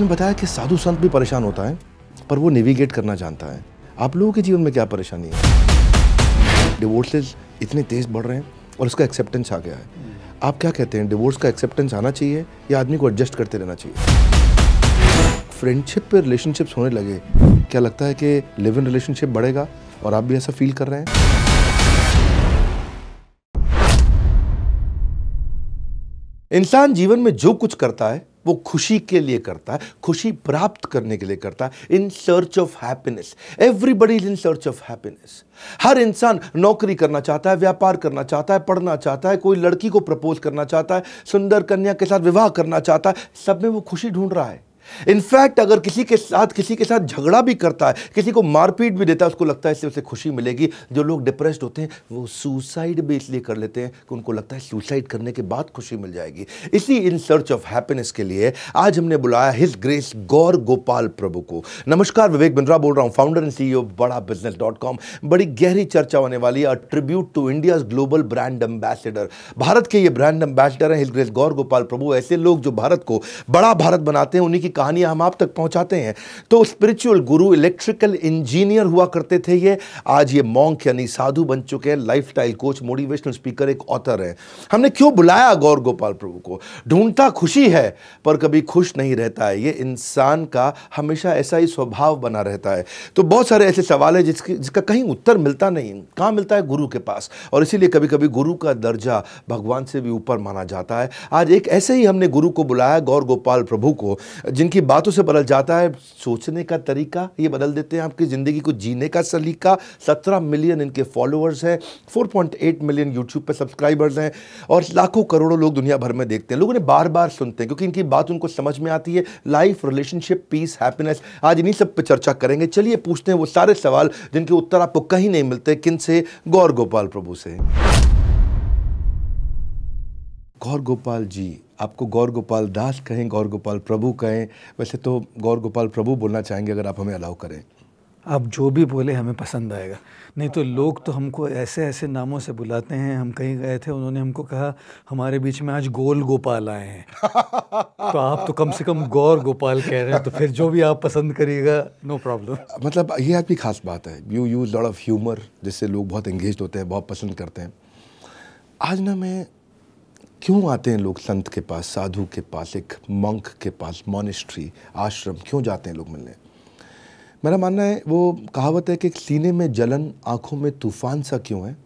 आपने बताया कि साधु संत भी परेशान होता है पर वो नेविगेट करना जानता है आप लोगों के जीवन में क्या परेशानी है डिवोर्सेज इतने तेज़ बढ़ रहे हैं और उसका एक्सेप्टेंस आ गया है आप क्या कहते हैं डिवोर्स का एक्सेप्टेंस आना चाहिए या आदमी को एडजस्ट करते रहना चाहिए फ्रेंडशिप पे रिलेशनशिप्स होने लगे क्या लगता है कि लिव इन रिलेशनशिप बढ़ेगा और आप भी ऐसा फील कर रहे हैं इंसान जीवन में जो कुछ करता है वो खुशी के लिए करता है खुशी प्राप्त करने के लिए करता है in search of happiness everybody is in search of happiness हर इंसान नौकरी करना चाहता है व्यापार करना चाहता है पढ़ना चाहता है कोई लड़की को प्रपोज करना चाहता है सुंदर कन्या के साथ विवाह करना चाहता है सब में वो खुशी ढूंढ रहा है इनफैक्ट अगर किसी के साथ किसी के साथ झगड़ा भी करता है किसी को मारपीट भी देता है उसको लगता है इससे उसे खुशी मिलेगी जो लोग डिप्रेस्ड होते हैं वो सुसाइड भी इसलिए कर लेते हैं कि उनको लगता है सुसाइड करने के बाद खुशी मिल जाएगी इसी इन सर्च ऑफ हैप्पीनेस के लिए आज हमने बुलाया हिज ग्रेस गौर गोपाल प्रभु को नमस्कार विवेक बिंद्रा बोल रहा हूँ founder and CEO Bada business dot com बड़ी गहरी चर्चा होने वाली है tribute to India global brand ambassador Bharat के ये ब्रांड एम्बेसडर हैं हिज ग्रेस गौर गोपाल प्रभु ऐसे लोग जो भारत को बड़ा भारत बनाते हैं उन्हीं की कहानियां हम आप तक पहुंचाते हैं तो स्पिरिचुअल गुरु इलेक्ट्रिकल इंजीनियर हुआ करते थे ये आज ये मॉन्क यानी साधु बन चुके हैं लाइफ कोच मोटिवेशनल स्पीकर एक ऑथर है हमने क्यों बुलाया गौर गोपाल प्रभु को ढूंढता खुशी है पर कभी खुश नहीं रहता है ये इंसान का हमेशा ऐसा ही स्वभाव बना रहता है तो बहुत सारे ऐसे सवाल है जिसकी जिसका कहीं उत्तर मिलता नहीं कहाँ मिलता है गुरु के पास और इसीलिए कभी कभी गुरु का दर्जा भगवान से भी ऊपर माना जाता है आज एक ऐसे ही हमने गुरु को बुलाया गौर गोपाल प्रभु को जिन इनकी बातों से बदल जाता है सोचने का तरीका ये बदल देते हैं आपकी ज़िंदगी को जीने का सलीका सत्रह मिलियन इनके फॉलोअर्स हैं 4.8 मिलियन यूट्यूब पर सब्सक्राइबर्स हैं और लाखों करोड़ों लोग दुनिया भर में देखते हैं लोग उन्हें बार बार सुनते हैं क्योंकि इनकी बात उनको समझ में आती है लाइफ रिलेशनशिप पीस हैप्पीनेस आज इन्हीं सब पर चर्चा करेंगे चलिए पूछते हैं वो सारे सवाल जिनके उत्तर आपको कहीं नहीं मिलते किन से गौर गोपाल प्रभु से गौर गोपाल जी आपको गौर गोपाल दास कहें गौर गोपाल प्रभु कहें वैसे तो गौर गोपाल प्रभु बोलना चाहेंगे अगर आप हमें अलाउ करें आप जो भी बोले हमें पसंद आएगा नहीं तो लोग तो हमको ऐसे ऐसे नामों से बुलाते हैं हम कहीं गए थे उन्होंने हमको कहा हमारे बीच में आज गोल गोपाल आए हैं तो आप तो कम से कम गौर गोपाल कह रहे हैं तो फिर जो भी आप पसंद करिएगा नो प्रॉब्लम मतलब ये आपकी खास बात है you use lot of humour जिससे लोग बहुत इंगेज होते हैं बहुत पसंद करते हैं आज ना मैं क्यों आते हैं लोग संत के पास साधु के पास एक मंक के पास मॉनिस्ट्री आश्रम क्यों जाते हैं लोग मिलने मेरा मानना है वो कहावत है कि सीने में जलन आंखों में तूफान सा क्यों है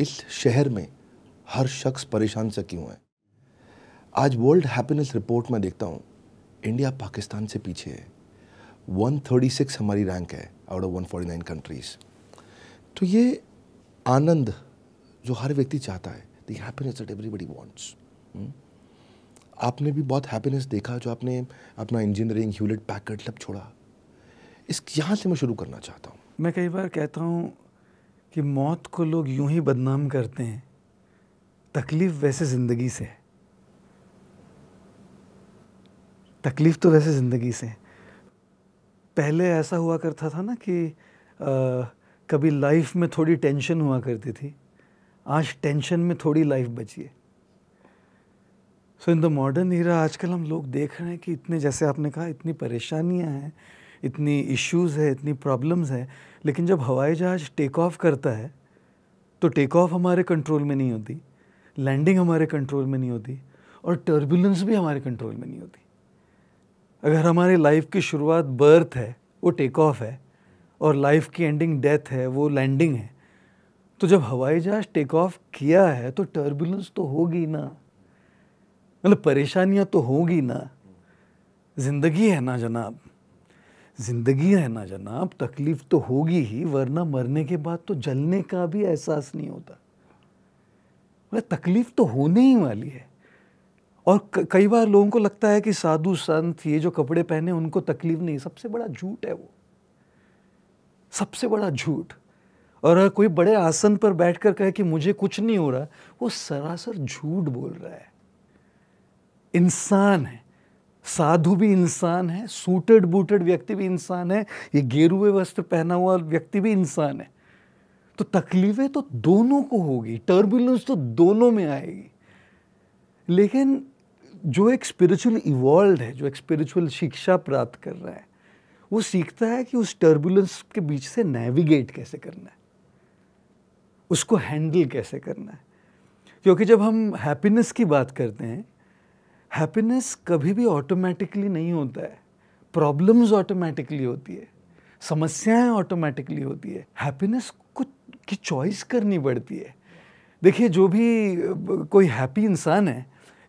इस शहर में हर शख्स परेशान सा क्यों है आज वर्ल्ड हैप्पीनेस रिपोर्ट में देखता हूँ इंडिया पाकिस्तान से पीछे है 136 हमारी रैंक है आउट ऑफ 149 कंट्रीज़ तो ये आनंद जो हर व्यक्ति चाहता है the happiness that everybody wants आपने भी बहुत हैप्पीनेस देखा जो आपने अपना इंजीनियरिंग ह्यूलेट पैकेट लब छोड़ा इस यहाँ से मैं शुरू करना चाहता हूँ मैं कई बार कहता हूँ कि मौत को लोग यूं ही बदनाम करते हैं तकलीफ़ वैसे ज़िंदगी से है तकलीफ़ तो वैसे ज़िंदगी से है पहले ऐसा हुआ करता था ना कि आ, कभी लाइफ में थोड़ी टेंशन हुआ करती थी आज टेंशन में थोड़ी लाइफ बची है सो इन द मॉडर्न हीरा आजकल हम लोग देख रहे हैं कि इतने जैसे आपने कहा इतनी परेशानियां हैं इतनी इश्यूज़ है इतनी प्रॉब्लम्स हैं लेकिन जब हवाई जहाज़ टेक ऑफ करता है तो टेक ऑफ हमारे कंट्रोल में नहीं होती लैंडिंग हमारे कंट्रोल में नहीं होती और टर्बुलेंस भी हमारे कंट्रोल में नहीं होती अगर हमारी लाइफ की शुरुआत बर्थ है वो टेक ऑफ है और लाइफ की एंडिंग डेथ है वो लैंडिंग है तो जब हवाई जहाज टेक ऑफ किया है तो टर्बुलेंस तो होगी ना मतलब परेशानियां तो होगी ना जिंदगी है ना जनाब जिंदगी है ना जनाब तकलीफ तो होगी ही वरना मरने के बाद तो जलने का भी एहसास नहीं होता मतलब तकलीफ तो होने ही वाली है और कई बार लोगों को लगता है कि साधु संत ये जो कपड़े पहने उनको तकलीफ नहीं सबसे बड़ा झूठ है वो सबसे बड़ा झूठ और कोई बड़े आसन पर बैठ कर कहे कि मुझे कुछ नहीं हो रहा वो सरासर झूठ बोल रहा है इंसान है साधु भी इंसान है सूटेड बूटेड व्यक्ति भी इंसान है ये गेरुए वस्त्र पहना हुआ व्यक्ति भी इंसान है तो तकलीफें तो दोनों को होगी टर्बुलेंस तो दोनों में आएगी लेकिन जो एक स्पिरिचुअल इवॉल्व है जो एक स्पिरिचुअल शिक्षा प्राप्त कर रहा है वो सीखता है कि उस टर्बुलेंस के बीच से नेविगेट कैसे करना है उसको हैंडल कैसे करना है क्योंकि जब हम हैप्पीनेस की बात करते हैं हैप्पीनेस कभी भी ऑटोमेटिकली नहीं होता है प्रॉब्लम्स ऑटोमेटिकली होती है समस्याएं ऑटोमेटिकली होती है हैप्पीनेस को की चॉइस करनी पड़ती है देखिए जो भी कोई हैप्पी इंसान है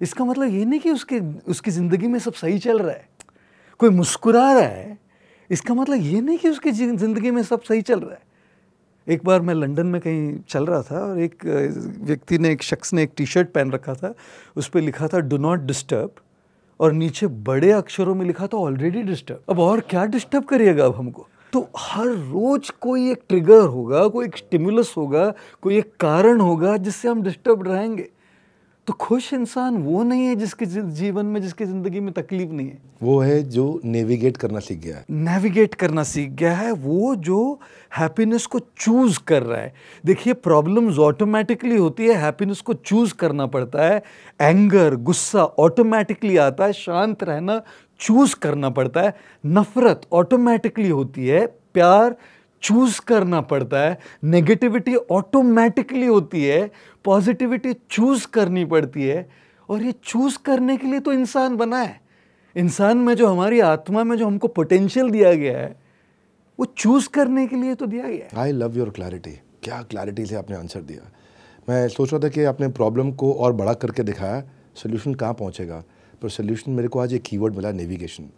इसका मतलब ये नहीं कि उसके उसकी ज़िंदगी में सब सही चल रहा है कोई मुस्कुरा रहा है इसका मतलब ये नहीं कि उसकी ज़िंदगी में सब सही चल रहा है एक बार मैं लंदन में कहीं चल रहा था और एक व्यक्ति ने एक शख्स ने एक टी शर्ट पहन रखा था उस पर लिखा था डो नॉट डिस्टर्ब और नीचे बड़े अक्षरों में लिखा था ऑलरेडी डिस्टर्ब अब और क्या डिस्टर्ब करिएगा अब हमको तो हर रोज कोई एक ट्रिगर होगा कोई एक स्टिमुलस होगा कोई एक कारण होगा जिससे हम डिस्टर्ब रहेंगे तो खुश इंसान वो नहीं है जिसके जीवन में जिसके ज़िंदगी में तकलीफ नहीं है वो है जो नेविगेट करना सीख गया है नेविगेट करना सीख गया है वो जो हैप्पीनेस को चूज़ कर रहा है देखिए प्रॉब्लम्स ऑटोमेटिकली होती है हैप्पीनेस को चूज़ करना पड़ता है एंगर गुस्सा ऑटोमेटिकली आता है शांत रहना चूज़ करना पड़ता है नफ़रत ऑटोमेटिकली होती है प्यार चूज करना पड़ता है नेगेटिविटी ऑटोमेटिकली होती है पॉजिटिविटी चूज करनी पड़ती है और ये चूज करने के लिए तो इंसान बना है इंसान में जो हमारी आत्मा में जो हमको पोटेंशियल दिया गया है वो चूज करने के लिए तो दिया गया है आई लव योर क्लैरिटी क्या क्लैरिटी से आपने आंसर दिया मैं सोच रहा था कि आपने प्रॉब्लम को और बड़ा करके दिखाया सोल्यूशन कहाँ पहुँचेगा पर सोल्यूशन मेरे को आज एक कीवर्ड मिला नेविगेशन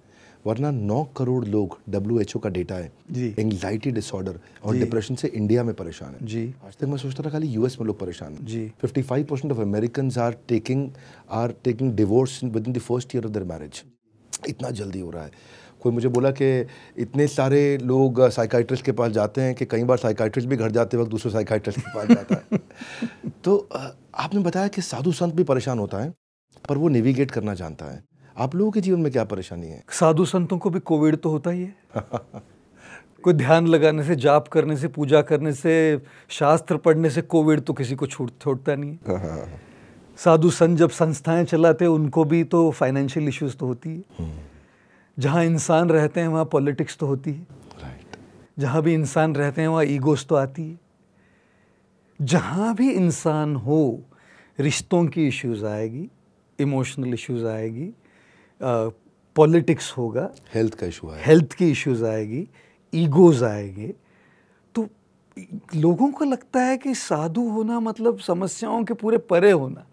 वरना 9 करोड़ लोग डब्ल्यू एच ओ का डेटा है एंगजाइटी डिसऑर्डर और डिप्रेशन से इंडिया में परेशान है जी आज तक मैं सोचता था खाली यूएस में लोग परेशान हैं जी 55 percent of American are taking are taking divorce within the first year of their marriage इतना जल्दी हो रहा है कोई मुझे बोला कि इतने सारे लोग साइकाइट्रिस्ट uh, के पास जाते हैं कि कई बार साइकाइट्रिस्ट भी घर जाते वक्त दूसरे साइकाइट्रिस्ट के पास जाता है तो uh, आपने बताया कि साधु संत भी परेशान होता है पर वो नेविगेट करना जानता है आप लोगों के जीवन में क्या परेशानी है साधु संतों को भी कोविड तो होता ही है कोई ध्यान लगाने से जाप करने से पूजा करने से शास्त्र पढ़ने से कोविड तो किसी को छूट छोड़ता नहीं हाँ, हाँ, हाँ, साधु संत जब संस्थाएं चलाते हैं उनको भी तो फाइनेंशियल इश्यूज तो होती है हम्म। जहाँ इंसान रहते हैं वहाँ पॉलिटिक्स तो होती है right. जहाँ भी इंसान रहते हैं वहाँ ईगोस तो आती है जहाँ भी इंसान हो रिश्तों की इश्यूज आएगी इमोशनल इश्यूज आएगी पॉलिटिक्स होगा हेल्थ का इशू आएगा हेल्थ की इश्यूज आएगी ईगोज आएंगे तो लोगों को लगता है कि साधु होना मतलब समस्याओं के पूरे परे होना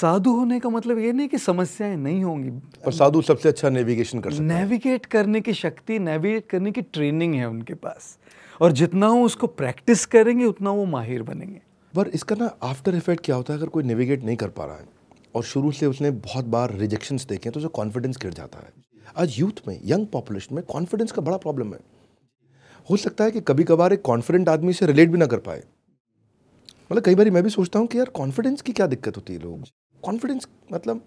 साधु होने का मतलब ये नहीं कि समस्याएं नहीं होंगी पर साधु सबसे अच्छा नेविगेशन कर सकता नेविगेट करने की शक्ति नेविगेट करने की ट्रेनिंग है उनके पास और जितना वो उसको प्रैक्टिस करेंगे उतना वो माहिर बनेंगे पर इसका ना आफ्टर इफेक्ट क्या होता है अगर कोई नेविगेट नहीं कर पा रहा है और शुरू से उसने बहुत बार रिजेक्शंस देखे तो उसे कॉन्फिडेंस गिर जाता है आज यूथ में यंग पॉपुलेशन में कॉन्फिडेंस का बड़ा प्रॉब्लम है हो सकता है कि कभी कभार एक कॉन्फिडेंट आदमी से रिलेट भी ना कर पाए मतलब कई बार मैं भी सोचता हूँ कि यार कॉन्फिडेंस की क्या दिक्कत होती है लोग कॉन्फिडेंस मतलब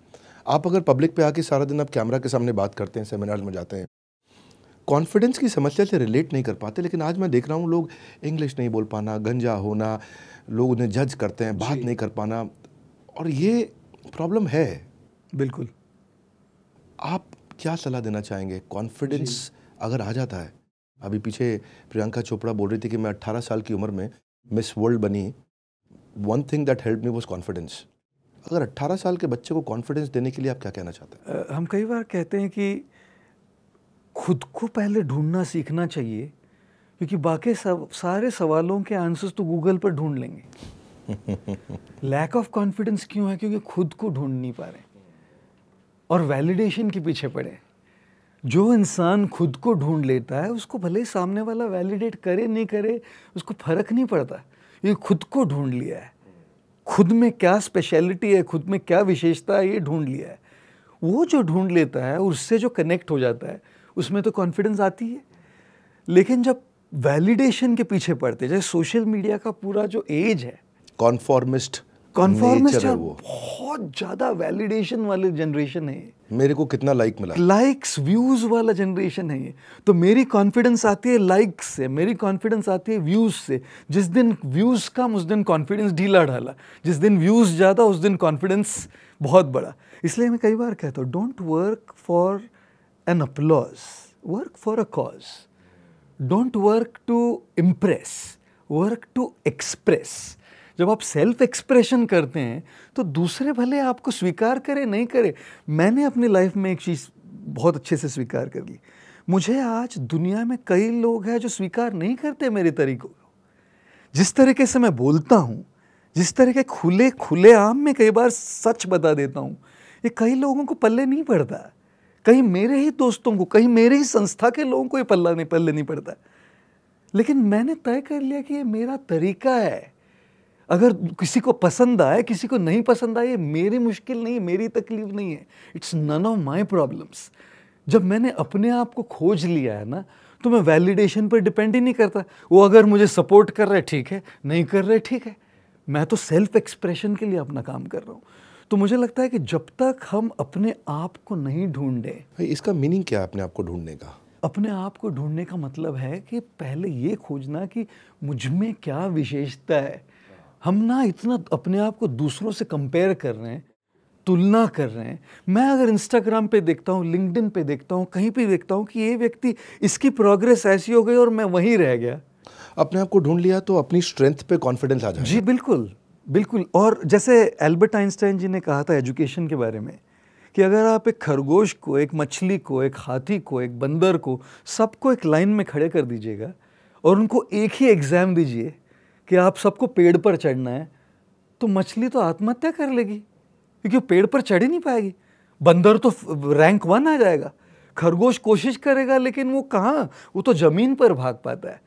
आप अगर पब्लिक पे आके सारा दिन आप कैमरा के सामने बात करते हैं सेमिनार में जाते हैं कॉन्फिडेंस की समस्या से रिलेट नहीं कर पाते लेकिन आज मैं देख रहा हूँ लोग इंग्लिश नहीं बोल पाना गंजा होना लोग उन्हें जज करते हैं बात नहीं कर पाना और ये प्रॉब्लम है बिल्कुल आप क्या सलाह देना चाहेंगे कॉन्फिडेंस अगर आ जाता है अभी पीछे प्रियंका चोपड़ा बोल रही थी कि मैं 18 साल की उम्र में मिस वर्ल्ड बनी one thing that help me was confidence अगर 18 साल के बच्चे को कॉन्फिडेंस देने के लिए आप क्या कहना चाहते हैं हम कई बार कहते हैं कि खुद को पहले ढूंढना सीखना चाहिए क्योंकि बाकी सब सारे सवालों के आंसर्स तो गूगल पर ढूंढ लेंगे लैक ऑफ कॉन्फिडेंस क्यों है क्योंकि खुद को ढूंढ नहीं पा रहे और वैलिडेशन के पीछे पड़े जो इंसान खुद को ढूंढ लेता है उसको भले ही सामने वाला वैलिडेट करे नहीं करे उसको फर्क नहीं पड़ता ये खुद को ढूंढ लिया है खुद में क्या स्पेशलिटी है खुद में क्या विशेषता है ये ढूंढ लिया है वो जो ढूंढ लेता है उससे जो कनेक्ट हो जाता है उसमें तो कॉन्फिडेंस आती है लेकिन जब वैलिडेशन के पीछे पड़ते जैसे सोशल मीडिया का पूरा जो एज है कॉन्फॉर्मिस्ट कॉन्फॉर्मिस्ट है वो बहुत ज़्यादा वैलिडेशन वाले जनरेशन है मेरे को कितना लाइक मिला लाइक्स व्यूज वाला जनरेशन है ये तो मेरी कॉन्फिडेंस आती है लाइक्स से मेरी कॉन्फिडेंस आती है व्यूज से जिस दिन व्यूज कम उस दिन कॉन्फिडेंस ढीला ढाला जिस दिन व्यूज ज़्यादा उस दिन कॉन्फिडेंस बहुत बड़ा इसलिए मैं कई बार कहता हूँ don't work for an applause work for a cause don't work to impress work to express जब आप सेल्फ एक्सप्रेशन करते हैं तो दूसरे भले आपको स्वीकार करें नहीं करे मैंने अपनी लाइफ में एक चीज़ बहुत अच्छे से स्वीकार कर ली मुझे आज दुनिया में कई लोग हैं जो स्वीकार नहीं करते मेरे तरीकों को जिस तरीके से मैं बोलता हूँ जिस तरह के खुले खुले आम में कई बार सच बता देता हूँ ये कई लोगों को पल्ले नहीं पड़ता कहीं मेरे ही दोस्तों को कहीं मेरे ही संस्था के लोगों को ये पल्ला नहीं पल्ले नहीं पड़ता लेकिन मैंने तय कर लिया कि ये मेरा तरीका है अगर किसी को पसंद आए किसी को नहीं पसंद आए ये मेरी मुश्किल नहीं मेरी तकलीफ नहीं है it's none of my problems जब मैंने अपने आप को खोज लिया है ना तो मैं वैलिडेशन पर डिपेंड ही नहीं करता वो अगर मुझे सपोर्ट कर रहे ठीक है नहीं कर रहे ठीक है मैं तो सेल्फ एक्सप्रेशन के लिए अपना काम कर रहा हूँ तो मुझे लगता है कि जब तक हम अपने आप को नहीं ढूंढे इसका मीनिंग क्या है अपने आप को ढूंढने का अपने आप को ढूंढने का मतलब है कि पहले ये खोजना कि मुझ में क्या विशेषता है हम ना इतना अपने आप को दूसरों से कंपेयर कर रहे हैं तुलना कर रहे हैं मैं अगर इंस्टाग्राम पे देखता हूँ लिंकडिन पे देखता हूँ कहीं पे देखता हूँ कि ये व्यक्ति इसकी प्रोग्रेस ऐसी हो गई और मैं वहीं रह गया अपने आप को ढूंढ लिया तो अपनी स्ट्रेंथ पे कॉन्फिडेंस आ जाए जी बिल्कुल बिल्कुल और जैसे एल्बर्ट आइंस्टाइन जी ने कहा था एजुकेशन के बारे में कि अगर आप एक खरगोश को एक मछली को एक हाथी को एक बंदर को सबको एक लाइन में खड़े कर दीजिएगा और उनको एक ही एग्ज़ाम दीजिए कि आप सबको पेड़ पर चढ़ना है तो मछली तो आत्महत्या कर लेगी क्योंकि पेड़ पर चढ़ ही नहीं पाएगी बंदर तो रैंक वन आ जाएगा खरगोश कोशिश करेगा लेकिन वो कहाँ वो तो ज़मीन पर भाग पाता है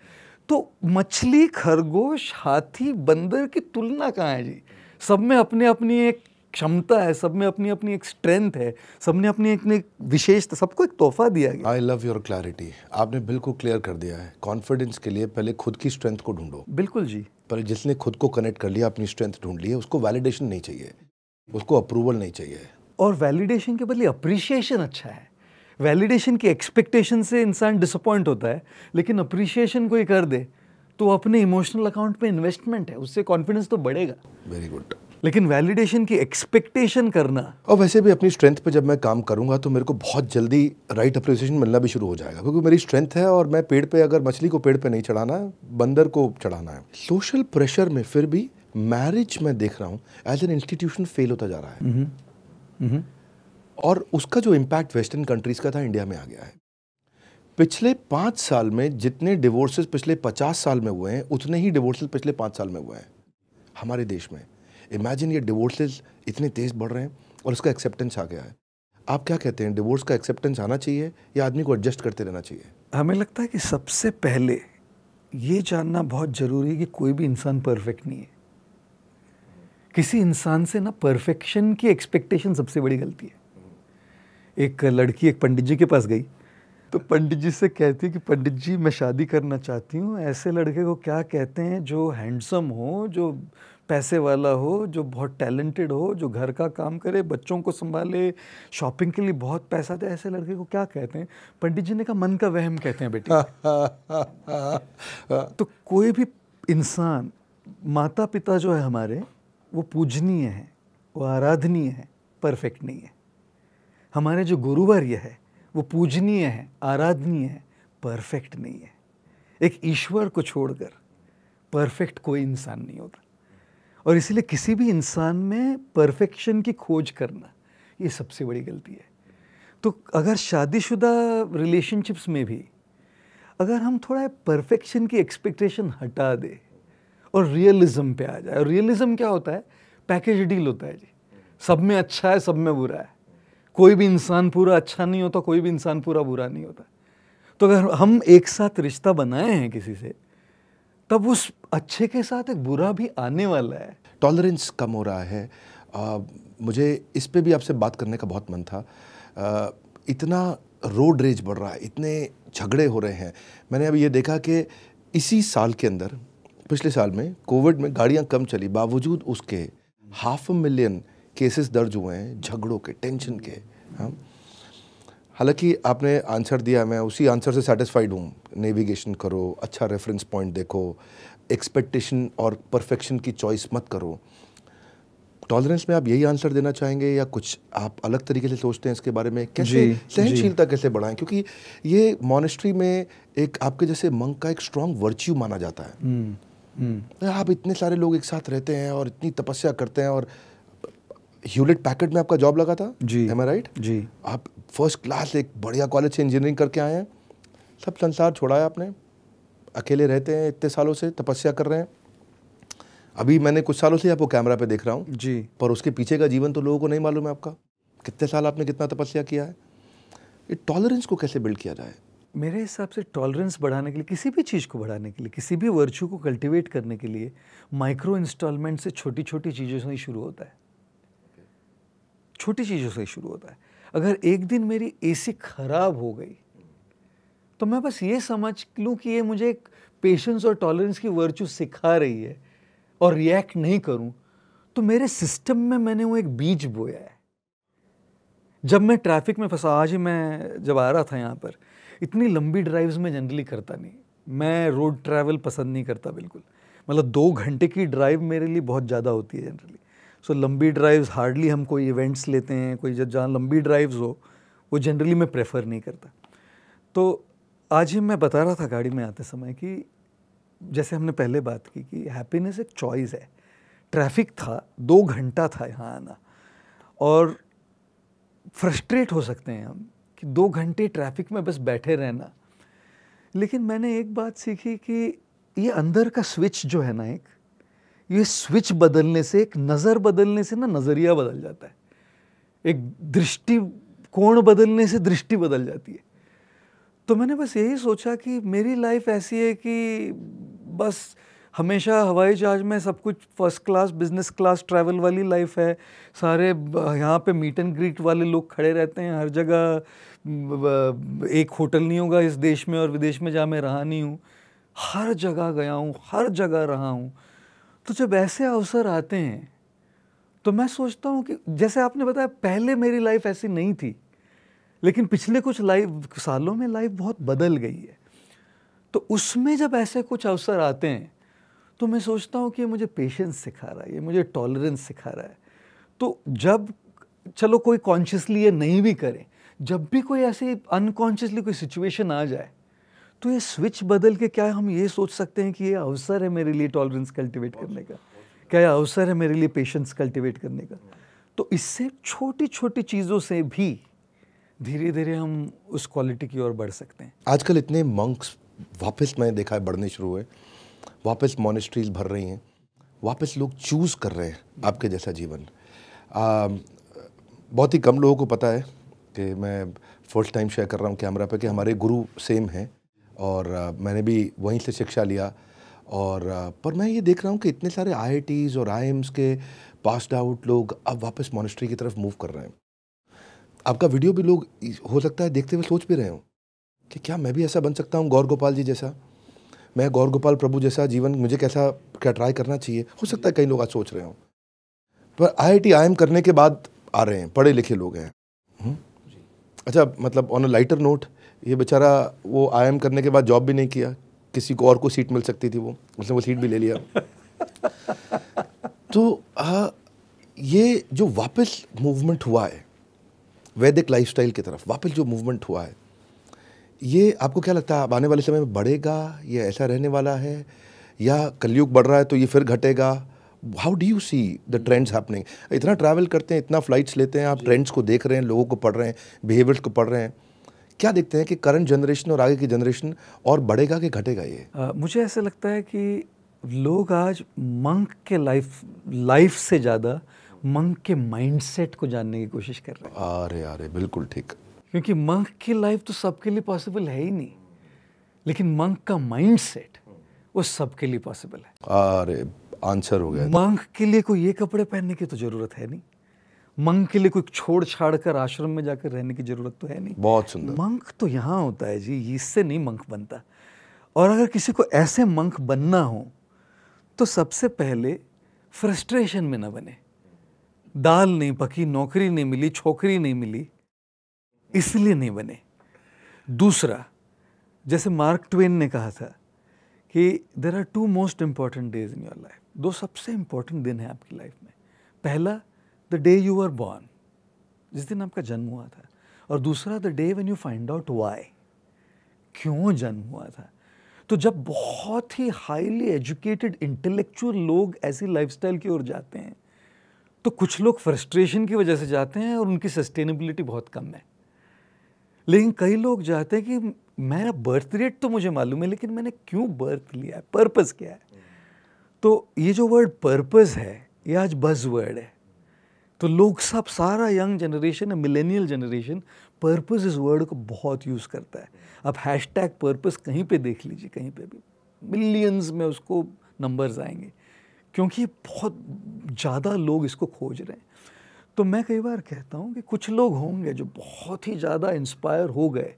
तो मछली खरगोश हाथी बंदर की तुलना कहाँ है जी सब में अपने अपनी एक क्षमता है सब में अपनी अपनी एक स्ट्रेंथ है सब ने अपनी एक विशेषता सबको एक तोहफा दिया गया आई लव योर क्लैरिटी आपने बिल्कुल क्लियर कर दिया है कॉन्फिडेंस के लिए पहले खुद की स्ट्रेंथ को ढूंढो बिल्कुल जी पर जिसने खुद को कनेक्ट कर लिया अपनी स्ट्रेंथ ढूंढ ली है उसको वैलिडेशन नहीं चाहिए उसको अप्रूवल नहीं चाहिए और वैलिडेशन के बदले अप्रिशिएशन अच्छा है वैलिडेशन की एक्सपेक्टेशन से इंसान डिसअपॉइंट होता है लेकिन अप्रिशिएशन कोई कर दे तो अपने इमोशनल अकाउंट पे इन्वेस्टमेंट है उससे कॉन्फिडेंस तो बढ़ेगा वेरी गुड लेकिन वैलिडेशन की एक्सपेक्टेशन करना और वैसे भी अपनी स्ट्रेंथ पे जब मैं काम करूंगा तो मेरे को बहुत जल्दी राइट अप्रिसिएशन मिलना भी शुरू हो जाएगा क्योंकि मेरी स्ट्रेंथ है और मैं पेड़ पे अगर मछली को पेड़ पे नहीं चढ़ाना है बंदर को चढ़ाना है सोशल प्रेशर में फिर भी मैरिज में देख रहा हूँ एज एन इंस्टीट्यूशन फेल होता जा रहा है हम्म, हम्म, हम्म। और उसका जो इम्पैक्ट वेस्टर्न कंट्रीज़ का था इंडिया में आ गया है पिछले पाँच साल में जितने डिवोर्सेज पिछले पचास साल में हुए हैं उतने ही डिवोर्सेज पिछले पाँच साल में हुए हैं हमारे देश में इमेजिन ये डिवोर्सेज इतने तेज़ बढ़ रहे हैं और उसका एक्सेप्टेंस आ गया है आप क्या कहते हैं डिवोर्स का एक्सेप्टेंस आना चाहिए या आदमी को एडजस्ट करते रहना चाहिए हमें लगता है कि सबसे पहले ये जानना बहुत ज़रूरी है कि कोई भी इंसान परफेक्ट नहीं है किसी इंसान से ना परफेक्शन की एक्सपेक्टेशन सबसे बड़ी गलती है एक लड़की एक पंडित जी के पास गई तो पंडित जी से कहती है कि पंडित जी मैं शादी करना चाहती हूँ ऐसे लड़के को क्या कहते हैं जो हैंडसम हो जो पैसे वाला हो जो बहुत टैलेंटेड हो जो घर का काम करे बच्चों को संभाले शॉपिंग के लिए बहुत पैसा दे ऐसे लड़के को क्या कहते हैं पंडित जी ने कहा मन का वहम कहते हैं बेटा तो कोई भी इंसान माता पिता जो है हमारे वो पूजनीय है वो आराधनीय है परफेक्ट नहीं है हमारे जो गुरुवर्य है वो पूजनीय है आराधनीय है परफेक्ट नहीं है एक ईश्वर को छोड़कर परफेक्ट कोई इंसान नहीं होता और इसलिए किसी भी इंसान में परफेक्शन की खोज करना ये सबसे बड़ी गलती है तो अगर शादीशुदा रिलेशनशिप्स में भी अगर हम थोड़ा परफेक्शन की एक्सपेक्टेशन हटा दें और रियलिज्म पे आ जाए और रियलिज्म क्या होता है पैकेज डील होता है जी सब में अच्छा है सब में बुरा है कोई भी इंसान पूरा अच्छा नहीं होता कोई भी इंसान पूरा बुरा नहीं होता तो अगर हम एक साथ रिश्ता बनाए हैं किसी से तब उस अच्छे के साथ एक बुरा भी आने वाला है टॉलरेंस कम हो रहा है आ, मुझे इस पर भी आपसे बात करने का बहुत मन था आ, इतना रोड रेज बढ़ रहा है इतने झगड़े हो रहे हैं मैंने अभी ये देखा कि इसी साल के अंदर पिछले साल में कोविड में गाड़ियाँ कम चली बावजूद उसके हाफ मिलियन केसेस दर्ज हुए हैं झगड़ों के टेंशन के हाँ हालांकि आपने आंसर दिया मैं उसी आंसर से सेटिस्फाइड हूँ नेविगेशन करो अच्छा रेफरेंस पॉइंट देखो एक्सपेक्टेशन और परफेक्शन की चॉइस मत करो टॉलरेंस में आप यही आंसर देना चाहेंगे या कुछ आप अलग तरीके से सोचते हैं इसके बारे में कैसे सहनशीलता कैसे बढ़ाएं क्योंकि ये मॉनेस्ट्री में एक आपके जैसे मंग का एक स्ट्रॉन्ग वर्च्यू माना जाता है हुँ, हम्म, हुँ. हम्म। आप इतने सारे लोग एक साथ रहते हैं और इतनी तपस्या करते हैं और ह्यूलेट पैकेट में आपका जॉब लगा था जी एम राइट जी आप फर्स्ट क्लास एक बढ़िया कॉलेज से इंजीनियरिंग करके आए हैं सब संसार छोड़ा है आपने अकेले रहते हैं इतने सालों से तपस्या कर रहे हैं अभी मैंने कुछ सालों से आपको कैमरा पे देख रहा हूँ जी पर उसके पीछे का जीवन तो लोगों को नहीं मालूम है आपका कितने साल आपने कितना तपस्या किया है ये टॉलरेंस को कैसे बिल्ड किया जाए मेरे हिसाब से टॉलरेंस बढ़ाने के लिए किसी भी चीज़ को बढ़ाने के लिए किसी भी वर्च्यू को कल्टिवेट करने के लिए माइक्रो इंस्टॉलमेंट से छोटी छोटी चीज़ों से ही शुरू होता है छोटी चीज़ों से ही शुरू होता है अगर एक दिन मेरी एसी खराब हो गई तो मैं बस ये समझ लूँ कि ये मुझे एक पेशेंस और टॉलरेंस की वर्चू सिखा रही है और रिएक्ट नहीं करूँ तो मेरे सिस्टम में मैंने वो एक बीज बोया है जब मैं ट्रैफिक में फंसा आज ही मैं जब आ रहा था यहाँ पर इतनी लंबी ड्राइव्स में जनरली करता नहीं मैं रोड ट्रैवल पसंद नहीं करता बिल्कुल मतलब दो घंटे की ड्राइव मेरे लिए बहुत ज़्यादा होती है जनरली सो लंबी ड्राइव्स हार्डली हम कोई इवेंट्स लेते हैं कोई जब जहाँ लंबी ड्राइव्स हो वो जनरली मैं प्रेफर नहीं करता तो आज ही मैं बता रहा था गाड़ी में आते समय कि जैसे हमने पहले बात की कि हैप्पीनेस एक चॉइस है ट्रैफिक था दो घंटा था यहाँ आना और फ्रस्ट्रेट हो सकते हैं हम कि दो घंटे ट्रैफिक में बस बैठे रहना लेकिन मैंने एक बात सीखी कि ये अंदर का स्विच जो है ना एक ये स्विच बदलने से एक नज़र बदलने से ना नज़रिया बदल जाता है एक दृष्टि कोण बदलने से दृष्टि बदल जाती है तो मैंने बस यही सोचा कि मेरी लाइफ ऐसी है कि बस हमेशा हवाई जहाज़ में सब कुछ first class business class travel वाली लाइफ है सारे यहाँ पे मीट एंड ग्रीट वाले लोग खड़े रहते हैं हर जगह एक होटल नहीं होगा इस देश में और विदेश में जहाँ मैं रहा नहीं हूँ हर जगह गया हूँ हर जगह रहा हूँ तो जब ऐसे अवसर आते हैं तो मैं सोचता हूँ कि जैसे आपने बताया पहले मेरी लाइफ ऐसी नहीं थी लेकिन पिछले कुछ लाइफ सालों में लाइफ बहुत बदल गई है तो उसमें जब ऐसे कुछ अवसर आते हैं तो मैं सोचता हूँ कि ये मुझे पेशेंस सिखा रहा है ये मुझे टॉलरेंस सिखा रहा है तो जब चलो कोई कॉन्शियसली ये नहीं भी करें जब भी कोई ऐसी अनकॉन्शियसली कोई सिचुएशन आ जाए तो ये स्विच बदल के क्या हम ये सोच सकते हैं कि ये अवसर है मेरे लिए टॉलरेंस कल्टिवेट करने का क्या यह अवसर है मेरे लिए पेशेंस कल्टिवेट करने का तो इससे छोटी छोटी चीज़ों से भी धीरे धीरे हम उस क्वालिटी की ओर बढ़ सकते हैं आजकल इतने मंक्स वापस मैंने देखा है बढ़ने शुरू हुए वापस मोनिस्ट्रीज भर रही हैं वापस लोग चूज़ कर रहे हैं आपके जैसा जीवन आ, बहुत ही कम लोगों को पता है कि मैं फर्स्ट टाइम शेयर कर रहा हूँ कैमरा पे कि हमारे गुरु सेम हैं और मैंने भी वहीं से शिक्षा लिया और पर मैं ये देख रहा हूँ कि इतने सारे आई और आई के पासड आउट लोग अब वापस मॉनिस्ट्री की तरफ मूव कर रहे हैं आपका वीडियो भी लोग हो सकता है देखते हुए सोच भी रहे हो कि क्या मैं भी ऐसा बन सकता हूँ गौर गोपाल जी जैसा मैं गौर गोपाल प्रभु जैसा जीवन मुझे कैसा क्या ट्राई करना चाहिए हो सकता है कई लोग आज सोच रहे हों पर आई आई करने के बाद आ रहे हैं पढ़े लिखे लोग हैं हम्म? अच्छा मतलब ऑन अ लाइटर नोट ये बेचारा वो आई करने के बाद जॉब भी नहीं किया किसी को और को सीट मिल सकती थी वो उसने वो सीट भी ले लिया तो आ, ये जो वापस मूवमेंट हुआ है वैदिक लाइफस्टाइल की तरफ वापस जो मूवमेंट हुआ है ये आपको क्या लगता है आने वाले समय में बढ़ेगा ये ऐसा रहने वाला है या कलयुग बढ़ रहा है तो ये फिर घटेगा how do you see the trends happening इतना ट्रैवल करते हैं इतना फ्लाइट्स लेते हैं आप ट्रेंड्स को देख रहे हैं लोगों को पढ़ रहे हैं बिहेवियर्स को पढ़ रहे हैं क्या देखते हैं कि करंट जनरेशन और आगे की जनरेशन और बढ़ेगा कि घटेगा ये आ, मुझे ऐसा लगता है कि लोग आज मंक के लाइफ लाइफ से ज़्यादा मंक के माइंडसेट को जानने की कोशिश कर रहे हैं अरे अरे बिल्कुल ठीक क्योंकि मंक की लाइफ तो सबके लिए पॉसिबल है ही नहीं लेकिन मंक का माइंडसेट वो सबके लिए पॉसिबल है अरे आंसर हो गया मंक के लिए कोई ये कपड़े पहनने की तो ज़रूरत है नहीं मंक के लिए कोई छोड़ छाड़ कर आश्रम में जाकर रहने की जरूरत तो है नहीं बहुत सुंदर मंक तो यहाँ होता है जी इससे नहीं मंक बनता और अगर किसी को ऐसे मंक बनना हो तो सबसे पहले फ्रस्ट्रेशन में ना बने दाल नहीं पकी नौकरी नहीं मिली छोकरी नहीं मिली इसलिए नहीं बने दूसरा जैसे मार्क ट्वेन ने कहा था कि there are two most important days in your life दो सबसे इम्पॉर्टेंट दिन है आपकी लाइफ में पहला the day you are born जिस दिन आपका जन्म हुआ था और दूसरा the day when you find out why क्यों जन्म हुआ था तो जब बहुत ही हाईली एजुकेटेड इंटेलेक्चुअल लोग ऐसी स्टाइल की ओर जाते हैं तो कुछ लोग फ्रस्ट्रेशन की वजह से जाते हैं और उनकी सस्टेनेबिलिटी बहुत कम है लेकिन कई लोग जाते हैं कि मेरा बर्थ रेट तो मुझे मालूम है लेकिन मैंने क्यों बर्थ लिया है पर्पज़ क्या है तो ये जो वर्ड पर्पज़ है ये आज बज वर्ड है तो लोग सब सारा यंग जनरेशन है मिलेनियल जनरेशन पर्पस इस वर्ड को बहुत यूज़ करता है अब हैश टैग पर्पस कहीं पर देख लीजिए कहीं पर भी मिलियंस में उसको नंबर्स आएंगे क्योंकि बहुत ज़्यादा लोग इसको खोज रहे हैं तो मैं कई बार कहता हूँ कि कुछ लोग होंगे जो बहुत ही ज़्यादा इंस्पायर हो गए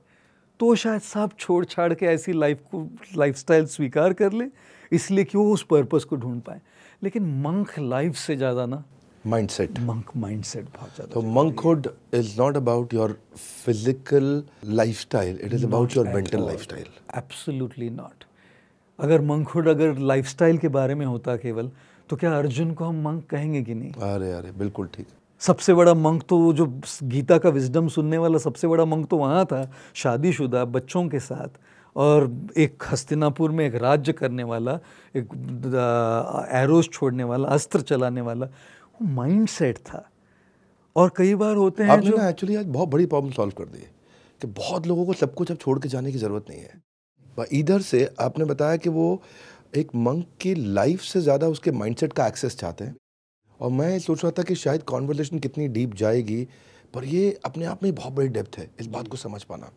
तो शायद सब छोड़ छाड़ के ऐसी लाइफ को लाइफ स्वीकार कर ले इसलिए कि वो उस पर्पस को ढूंढ पाए लेकिन मंख लाइफ से ज़्यादा ना माइंडसेट मंक माइंडसेट बहुत ज्यादा तो monkhood is not about your physical lifestyle it is about your mental lifestyle absolutely not अगर मंकहुड अगर लाइफस्टाइल के बारे में होता केवल तो क्या अर्जुन को हम मंक कहेंगे कि नहीं अरे अरे बिल्कुल ठीक सबसे बड़ा मंक तो जो गीता का विजडम सुनने वाला सबसे बड़ा मंक तो वहाँ था शादीशुदा बच्चों के साथ और एक हस्तिनापुर में एक राज्य करने वाला एक एरोस छोड़ने वाला अस्त्र चलाने वाला माइंडसेट था और कई बार होते हैं आपने एक्चुअली आज बहुत बड़ी प्रॉब्लम सॉल्व कर दी है कि बहुत लोगों को सब कुछ अब छोड़ के जाने की ज़रूरत नहीं है इधर से आपने बताया कि वो एक मंक की लाइफ से ज़्यादा उसके माइंडसेट का एक्सेस चाहते हैं और मैं सोच रहा था कि शायद कॉन्वर्जेशन कितनी डीप जाएगी पर ये अपने आप में बहुत बड़ी डेप्थ है इस बात को समझ पाना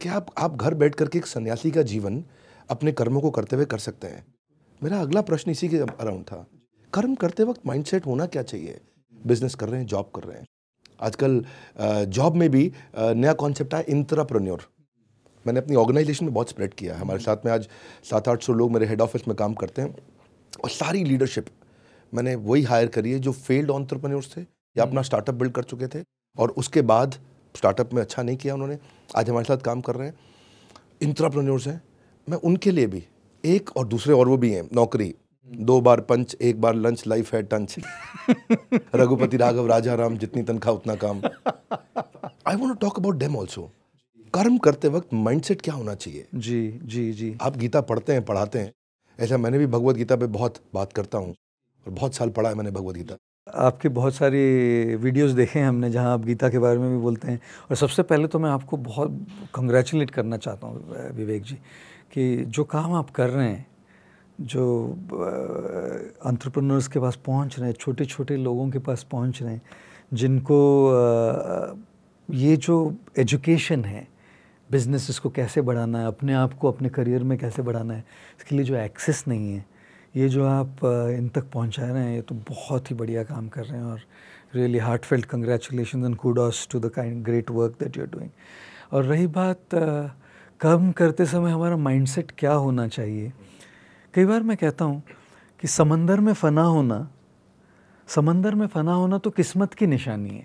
क्या आप आप घर बैठ करके एक सन्यासी का जीवन अपने कर्मों को करते हुए कर सकते हैं मेरा अगला प्रश्न इसी के अराउंड था कर्म करते वक्त माइंडसेट होना क्या चाहिए बिजनेस कर रहे हैं जॉब कर रहे हैं आजकल जॉब में भी नया कॉन्सेप्ट आया इंतराप्रन्योर मैंने अपनी ऑर्गेनाइजेशन में बहुत स्प्रेड किया है हमारे साथ में आज सात आठ सौ लोग मेरे हेड ऑफिस में काम करते हैं और सारी लीडरशिप मैंने वही हायर करी है जो फेल्ड ऑन्टरप्रन्योर्स थे या अपना स्टार्टअप बिल्ड कर चुके थे और उसके बाद स्टार्टअप में अच्छा नहीं किया उन्होंने आज हमारे साथ काम कर रहे हैं इंतराप्रन्योर्स हैं मैं उनके लिए भी एक और दूसरे और वो भी हैं नौकरी दो बार पंच एक बार लंच लाइफ है टंच रघुपति राघव राजा राम जितनी तनख्वाह उतना काम I want talk about them also कर्म करते वक्त माइंडसेट क्या होना चाहिए जी जी जी आप गीता पढ़ते हैं पढ़ाते हैं ऐसा मैंने भी भगवत गीता पे बहुत बात करता हूँ और बहुत साल पढ़ा है मैंने भगवत गीता आपके बहुत सारे वीडियोस देखे हैं हमने जहाँ आप गीता के बारे में भी बोलते हैं और सबसे पहले तो मैं आपको बहुत कंग्रेचुलेट करना चाहता हूँ विवेक जी कि जो काम आप कर रहे हैं जो अंतरप्रनर्स के पास पहुंच रहे हैं छोटे छोटे लोगों के पास पहुंच रहे हैं जिनको ये जो एजुकेशन है बिजनेस को कैसे बढ़ाना है अपने आप को अपने करियर में कैसे बढ़ाना है इसके लिए जो एक्सेस नहीं है ये जो आप इन तक पहुंचा रहे हैं ये तो बहुत ही बढ़िया काम कर रहे हैं और really heartfelt congratulation and kudos to the kind great work that you are doing और रही बात कम करते समय हमारा माइंडसेट क्या होना चाहिए कई बार मैं कहता हूँ कि समंदर में फ़ना होना समंदर में फ़ना होना तो किस्मत की निशानी है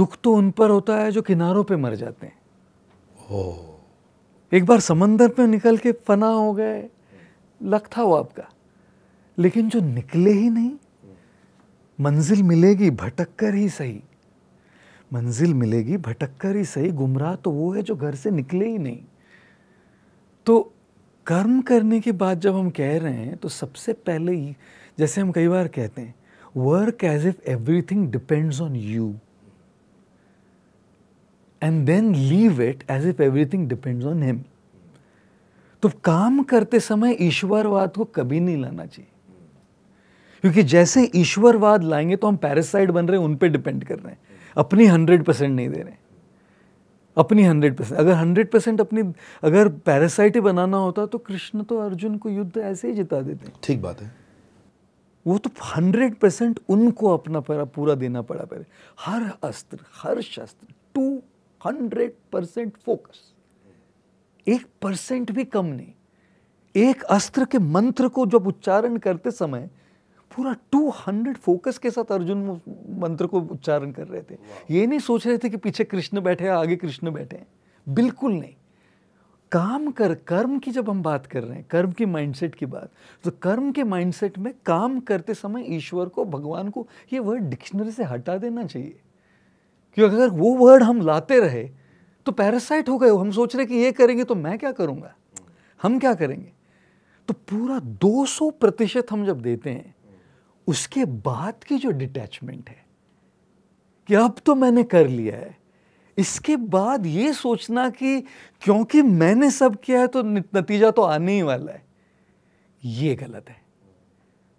दुख तो उन पर होता है जो किनारों पे मर जाते हैं ओ। एक बार समंदर पे निकल के फना हो गए लक था वो आपका लेकिन जो निकले ही नहीं मंजिल मिलेगी भटक कर ही सही मंजिल मिलेगी भटक कर ही सही गुमराह तो वो है जो घर से निकले ही नहीं तो कर्म करने के बाद जब हम कह रहे हैं तो सबसे पहले ही जैसे हम कई बार कहते हैं work as if everything depends on you and then leave it as if everything depends on him तो काम करते समय ईश्वरवाद को कभी नहीं लाना चाहिए क्योंकि जैसे ईश्वरवाद लाएंगे तो हम पैरासाइड बन रहे हैं उन पर डिपेंड कर रहे हैं अपनी हंड्रेड परसेंट नहीं दे रहे हैं अपनी हंड्रेड परसेंट अगर हंड्रेड परसेंट अपनी अगर पैरासाइट बनाना होता तो कृष्ण तो अर्जुन को युद्ध ऐसे ही जिता देते ठीक बात है वो तो हंड्रेड परसेंट उनको अपना पैरा पूरा देना पड़ा पहले हर अस्त्र हर शस्त्र टू हंड्रेड परसेंट फोकस एक परसेंट भी कम नहीं एक अस्त्र के मंत्र को जब उच्चारण करते समय पूरा 200 फोकस के साथ अर्जुन मंत्र को उच्चारण कर रहे थे ये नहीं सोच रहे थे कि पीछे कृष्ण बैठे हैं आगे कृष्ण बैठे हैं बिल्कुल नहीं काम कर कर्म की जब हम बात कर रहे हैं कर्म की माइंडसेट की बात तो कर्म के माइंडसेट में काम करते समय ईश्वर को भगवान को ये वर्ड डिक्शनरी से हटा देना चाहिए क्योंकि अगर वो वर्ड हम लाते रहे तो पैरासाइट हो गए हम सोच रहे कि ये करेंगे तो मैं क्या करूँगा हम क्या करेंगे तो पूरा 200 प्रतिशत हम जब देते हैं उसके बाद की जो डिटैचमेंट है कि अब तो मैंने कर लिया है इसके बाद ये सोचना कि क्योंकि मैंने सब किया है तो नतीजा तो आने ही वाला है ये गलत है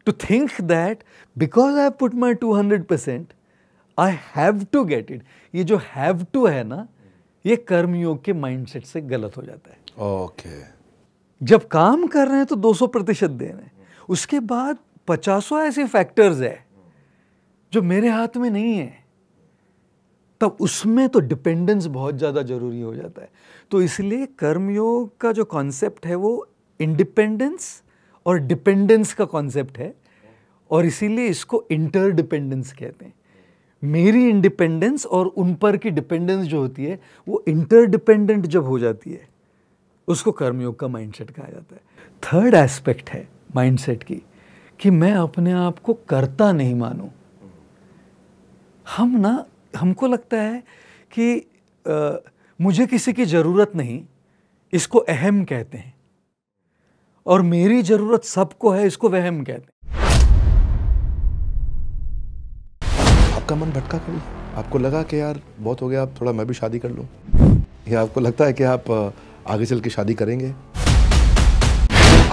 to think that because I put my two hundred percent I have to get it ये जो हैव टू है ना ये कर्मयोग के माइंडसेट से गलत हो जाता है ओके okay. जब काम कर रहे हैं तो 200 प्रतिशत दे रहे हैं उसके बाद पचासों ऐसे फैक्टर्स है जो मेरे हाथ में नहीं है तब उसमें तो डिपेंडेंस बहुत ज़्यादा ज़रूरी हो जाता है तो इसलिए कर्मयोग का जो कॉन्सेप्ट है वो इंडिपेंडेंस और डिपेंडेंस का कॉन्सेप्ट है और इसीलिए इसको इंटरडिपेंडेंस कहते हैं मेरी इंडिपेंडेंस और उन पर की डिपेंडेंस जो होती है वो इंटरडिपेंडेंट जब हो जाती है उसको कर्मयोग का माइंडसेट कहा जाता है थर्ड एस्पेक्ट है माइंडसेट की कि मैं अपने आप को करता नहीं मानूं हम ना हमको लगता है कि आ, मुझे किसी की ज़रूरत नहीं इसको अहम कहते हैं और मेरी ज़रूरत सबको है इसको वहम कहते हैं आपका मन भटका कभी आपको लगा कि यार बहुत हो गया आप थोड़ा मैं भी शादी कर लूँ या आपको लगता है कि आप आगे चल के शादी करेंगे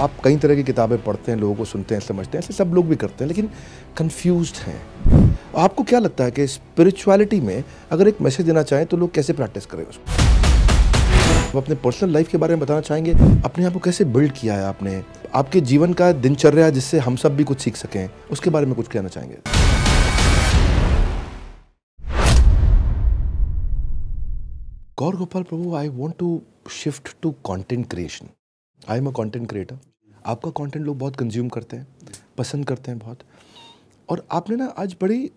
आप कई तरह की किताबें पढ़ते हैं लोगों को सुनते हैं समझते हैं ऐसे सब लोग भी करते हैं लेकिन कन्फ्यूज हैं आपको क्या लगता है कि स्पिरिचुअलिटी में अगर एक मैसेज देना चाहें तो लोग कैसे प्रैक्टिस करें उसको आप अपने पर्सनल लाइफ के बारे में बताना चाहेंगे अपने आप को कैसे बिल्ड किया है आपने आपके जीवन का दिनचर्या जिससे हम सब भी कुछ सीख सकें उसके बारे में कुछ कहना चाहेंगे Gaur Gopal Prabhu I want to shift to content creation I am a content creator आपका कंटेंट लोग बहुत कंज्यूम करते हैं पसंद करते हैं बहुत और आपने ना आज बड़ी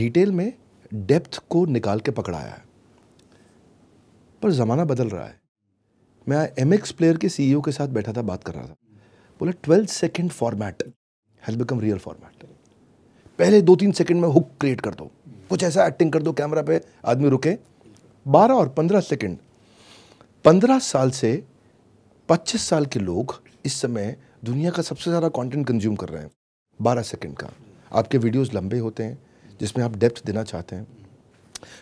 डिटेल में डेप्थ को निकाल के पकड़ाया है पर ज़माना बदल रहा है मैं एम एक्स प्लेयर के सीईओ e के साथ बैठा था बात कर रहा था बोला twelfth second format has become reel format पहले दो तीन सेकेंड में हुक क्रिएट कर दो कुछ ऐसा एक्टिंग कर दो कैमरा पे आदमी रुके बारह और पंद्रह सेकेंड पंद्रह साल से 25 साल के लोग इस समय दुनिया का सबसे ज़्यादा कंटेंट कंज्यूम कर रहे हैं 12 सेकंड का आपके वीडियोस लंबे होते हैं जिसमें आप डेप्थ देना चाहते हैं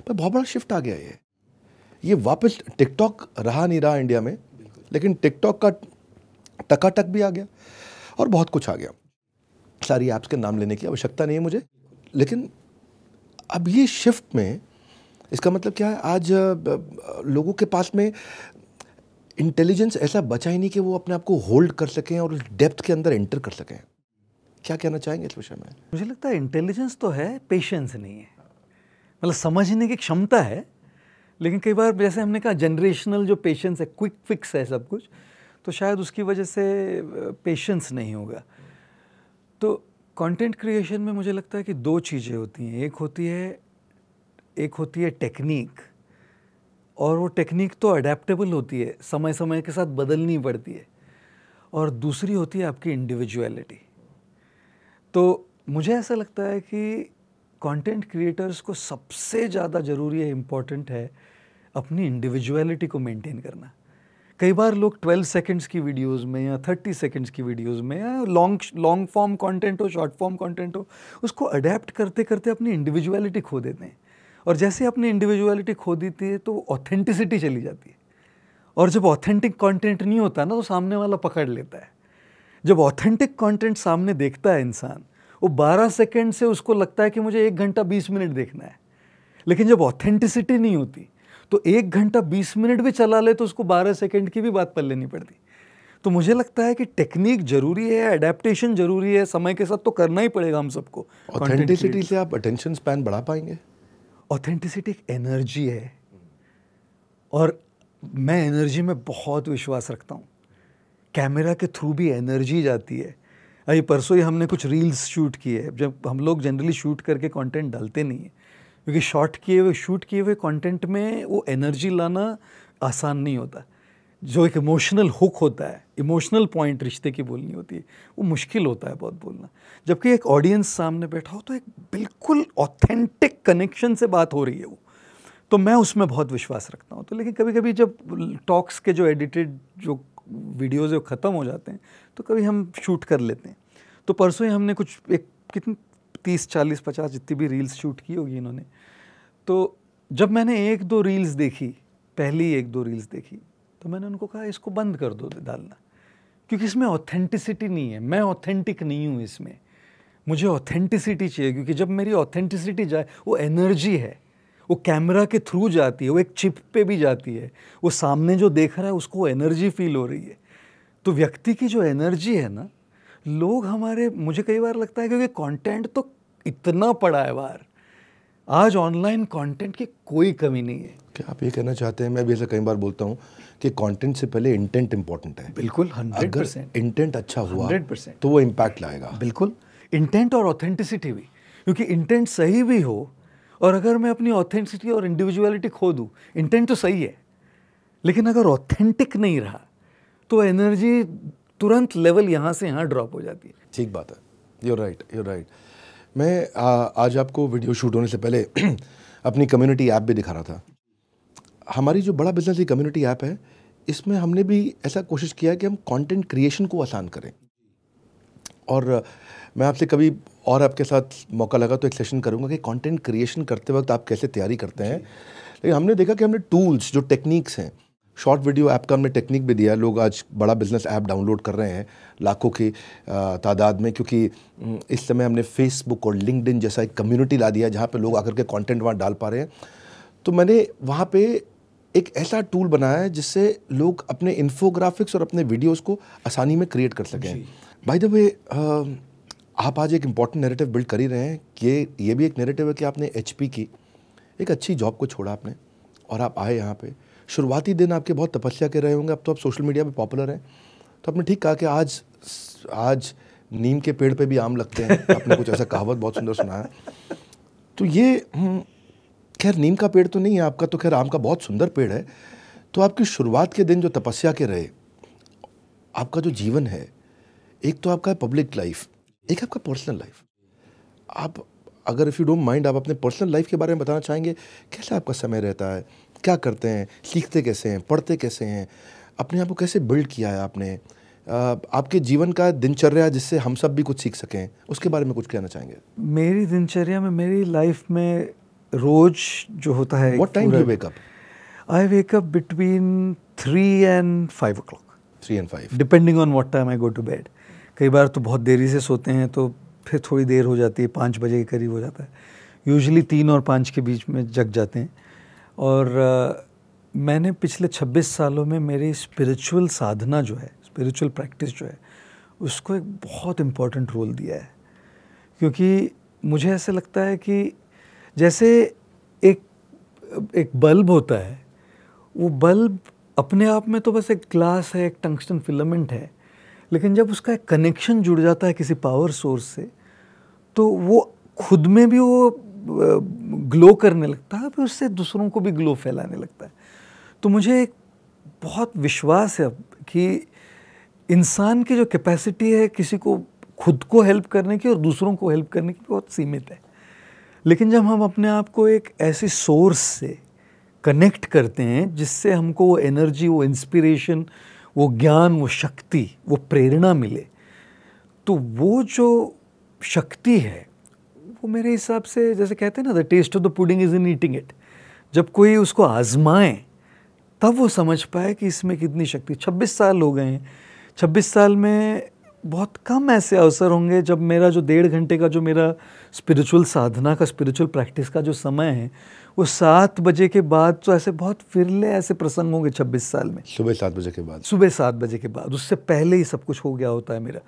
पर बहुत बड़ा शिफ्ट आ गया ये ये वापस टिकटॉक रहा नहीं रहा इंडिया में लेकिन टिकटॉक का टकाटक भी आ गया और बहुत कुछ आ गया सारी ऐप्स के नाम लेने की आवश्यकता नहीं है मुझे लेकिन अब ये शिफ्ट में इसका मतलब क्या है आज लोगों के पास में इंटेलिजेंस ऐसा बचा ही नहीं कि वो अपने आप को होल्ड कर सकें और उस डेप्थ के अंदर एंटर कर सकें क्या कहना चाहेंगे इस विषय में मुझे लगता है इंटेलिजेंस तो है पेशेंस नहीं है मतलब समझने की क्षमता है लेकिन कई बार जैसे हमने कहा जनरेशनल जो पेशेंस है क्विक फिक्स है सब कुछ तो शायद उसकी वजह से पेशेंस नहीं होगा तो कंटेंट क्रिएशन में मुझे लगता है कि दो चीज़ें होती हैं एक होती है एक होती है टेक्निक और वो टेक्निक तो अडेप्टेबल होती है समय समय के साथ बदलनी पड़ती है और दूसरी होती है आपकी इंडिविजुअलिटी तो मुझे ऐसा लगता है कि कंटेंट क्रिएटर्स को सबसे ज़्यादा ज़रूरी है इम्पॉर्टेंट है अपनी इंडिविजुअलिटी को मेंटेन करना कई बार लोग 12 सेकंड्स की वीडियोस में या 30 सेकंड्स की वीडियोस में या लॉन्ग लॉन्ग फॉर्म कंटेंट हो शॉर्ट फॉर्म कंटेंट हो उसको अडेप्ट करते करते अपनी इंडिविजुअलिटी खो देते हैं और जैसे अपनी इंडिविजुअलिटी खो देती है तो ऑथेंटिसिटी चली जाती है और जब ऑथेंटिक कंटेंट नहीं होता ना तो सामने वाला पकड़ लेता है जब ऑथेंटिक कंटेंट सामने देखता है इंसान वो 12 सेकंड से उसको लगता है कि मुझे एक घंटा 20 मिनट देखना है लेकिन जब ऑथेंटिसिटी नहीं होती तो एक घंटा 20 मिनट भी चला ले तो उसको 12 सेकंड की भी बात पर लेनी पड़ती तो मुझे लगता है कि टेक्निक जरूरी है अडेप्टेशन जरूरी है समय के साथ तो करना ही पड़ेगा हम सबको ऑथेंटिसिटी से आप अटेंशन स्पैन बढ़ा पाएंगे ऑथेंटिसिटी एक एनर्जी है और मैं एनर्जी में बहुत विश्वास रखता हूँ कैमरा के थ्रू भी एनर्जी जाती है अभी परसों ही हमने कुछ रील्स शूट किए हैं जब हम लोग जनरली शूट करके कंटेंट डालते नहीं हैं क्योंकि शॉट किए हुए शूट किए हुए कंटेंट में वो एनर्जी लाना आसान नहीं होता जो एक इमोशनल हुक होता है इमोशनल पॉइंट रिश्ते की बोलनी होती है वो मुश्किल होता है बहुत बोलना जबकि एक ऑडियंस सामने बैठा हो तो एक बिल्कुल ऑथेंटिक कनेक्शन से बात हो रही है वो तो मैं उसमें बहुत विश्वास रखता हूँ तो लेकिन कभी कभी जब टॉक्स के जो एडिटेड जो वीडियोज़ है ख़त्म हो जाते हैं तो कभी हम शूट कर लेते हैं तो परसों ही हमने कुछ एक कितनी तीस चालीस पचास जितनी भी रील्स शूट की होगी इन्होंने तो जब मैंने एक दो रील्स देखी पहली एक दो रील्स देखी तो मैंने उनको कहा इसको बंद कर दो डालना क्योंकि इसमें ऑथेंटिसिटी नहीं है मैं ऑथेंटिक नहीं हूँ इसमें मुझे ऑथेंटिसिटी चाहिए क्योंकि जब मेरी ऑथेंटिसिटी जाए वो एनर्जी है वो कैमरा के थ्रू जाती है वो एक चिप पे भी जाती है वो सामने जो देख रहा है उसको एनर्जी फील हो रही है तो व्यक्ति की जो एनर्जी है ना लोग हमारे मुझे कई बार लगता है क्योंकि कंटेंट तो इतना पड़ा है बार आज ऑनलाइन कंटेंट की कोई कमी नहीं है क्या आप ये कहना चाहते हैं मैं भी ऐसा कई बार बोलता हूँ कि कंटेंट से पहले इंटेंट इम्पोर्टेंट है बिल्कुल हंड्रेड परसेंट इंटेंट अच्छा हुआ हंड्रेड परसेंट तो वो इम्पैक्ट लाएगा बिल्कुल इंटेंट और ऑथेंटिसिटी भी क्योंकि इंटेंट सही भी हो और अगर मैं अपनी ऑथेंटिसिटी और इंडिविजुअलिटी खो दूँ इंटेंट तो सही है लेकिन अगर ऑथेंटिक नहीं रहा तो एनर्जी तुरंत लेवल यहाँ से यहाँ ड्रॉप हो जाती है ठीक बात है यूर राइट यूर राइट मैं आ, आज आपको वीडियो शूट होने से पहले अपनी कम्युनिटी ऐप भी दिखा रहा था हमारी जो बड़ा बिजनेस ही कम्युनिटी ऐप है इसमें हमने भी ऐसा कोशिश किया कि हम कंटेंट क्रिएशन को आसान करें और मैं आपसे कभी और आपके साथ मौका लगा तो एक सेशन करूँगा कि कंटेंट क्रिएशन करते वक्त आप कैसे तैयारी करते हैं लेकिन हमने देखा कि हमने टूल्स जो टेक्निक्स हैं शॉर्ट वीडियो ऐप का हमने टेक्निक भी दिया लोग आज बड़ा बिजनेस ऐप डाउनलोड कर रहे हैं लाखों की तादाद में क्योंकि इस समय हमने फेसबुक और लिंकड जैसा एक कम्युनिटी ला दिया जहाँ पर लोग आकर के कॉन्टेंट वहाँ डाल पा रहे हैं तो मैंने वहाँ पर एक ऐसा टूल बनाया है जिससे लोग अपने इन्फोग्राफिक्स और अपने वीडियोस को आसानी में क्रिएट कर सकें बाय द वे आप आज एक इम्पॉर्टेंट नेरेटिव बिल्ड कर ही रहे हैं ये ये भी एक नेरेटिव है कि आपने एच की एक अच्छी जॉब को छोड़ा आपने और आप आए यहाँ पे शुरुआती दिन आपके बहुत तपस्या के रहे होंगे अब तो आप सोशल मीडिया पे पॉपुलर हैं तो आपने ठीक कहा कि आज आज नीम के पेड़ पे भी आम लगते हैं आपने कुछ ऐसा कहावत बहुत सुंदर सुना है तो ये हम्म, खैर नीम का पेड़ तो नहीं है आपका तो खैर आम का बहुत सुंदर पेड़ है तो आपकी शुरुआत के दिन जो तपस्या के रहे आपका जो जीवन है एक तो आपका है पब्लिक लाइफ एक आपका पर्सनल लाइफ आप अगर इफ़ यू डोंट माइंड आप अपने पर्सनल लाइफ के बारे में बताना चाहेंगे कैसा आपका समय रहता है क्या करते हैं सीखते कैसे हैं पढ़ते कैसे हैं अपने आप को कैसे बिल्ड किया है आपने आपके जीवन का दिनचर्या जिससे हम सब भी कुछ सीख सकें उसके बारे में कुछ कहना चाहेंगे मेरी दिनचर्या में मेरी लाइफ में रोज जो होता है what time you wake up I wake up between three and five o'clock three and five depending on what time I go to bed कई बार तो बहुत देरी से सोते हैं तो फिर थोड़ी देर हो जाती है पाँच बजे के करीब हो जाता है यूजली तीन और पाँच के बीच में जग जाते हैं और मैंने पिछले 26 सालों में मेरी स्पिरिचुअल साधना जो है स्पिरिचुअल प्रैक्टिस जो है उसको एक बहुत इम्पॉर्टेंट रोल दिया है क्योंकि मुझे ऐसे लगता है कि जैसे एक एक बल्ब होता है वो बल्ब अपने आप में तो बस एक ग्लास है एक टंगस्टन फिलामेंट है लेकिन जब उसका एक कनेक्शन जुड़ जाता है किसी पावर सोर्स से तो वो खुद में भी वो ग्लो करने लगता है फिर उससे दूसरों को भी ग्लो फैलाने लगता है तो मुझे एक बहुत विश्वास है अब कि इंसान की जो कैपेसिटी है किसी को खुद को हेल्प करने की और दूसरों को हेल्प करने की बहुत सीमित है लेकिन जब हम अपने आप को एक ऐसी सोर्स से कनेक्ट करते हैं जिससे हमको वो एनर्जी वो इंस्पिरेशन वो ज्ञान वो शक्ति वो प्रेरणा मिले तो वो जो शक्ति है मेरे हिसाब से जैसे कहते हैं ना the test of the pudding is in eating it जब कोई उसको आजमाए तब वो समझ पाए कि इसमें कितनी शक्ति 26 साल हो गए हैं 26 साल में बहुत कम ऐसे अवसर होंगे जब मेरा जो डेढ़ घंटे का जो मेरा स्पिरिचुअल साधना का स्पिरिचुअल प्रैक्टिस का जो समय है वो सात बजे के बाद तो ऐसे बहुत फिरले ऐसे प्रसंग होंगे छब्बीस साल में सुबह सात बजे के बाद सुबह सात बजे के बाद उससे पहले ही सब कुछ हो गया होता है मेरा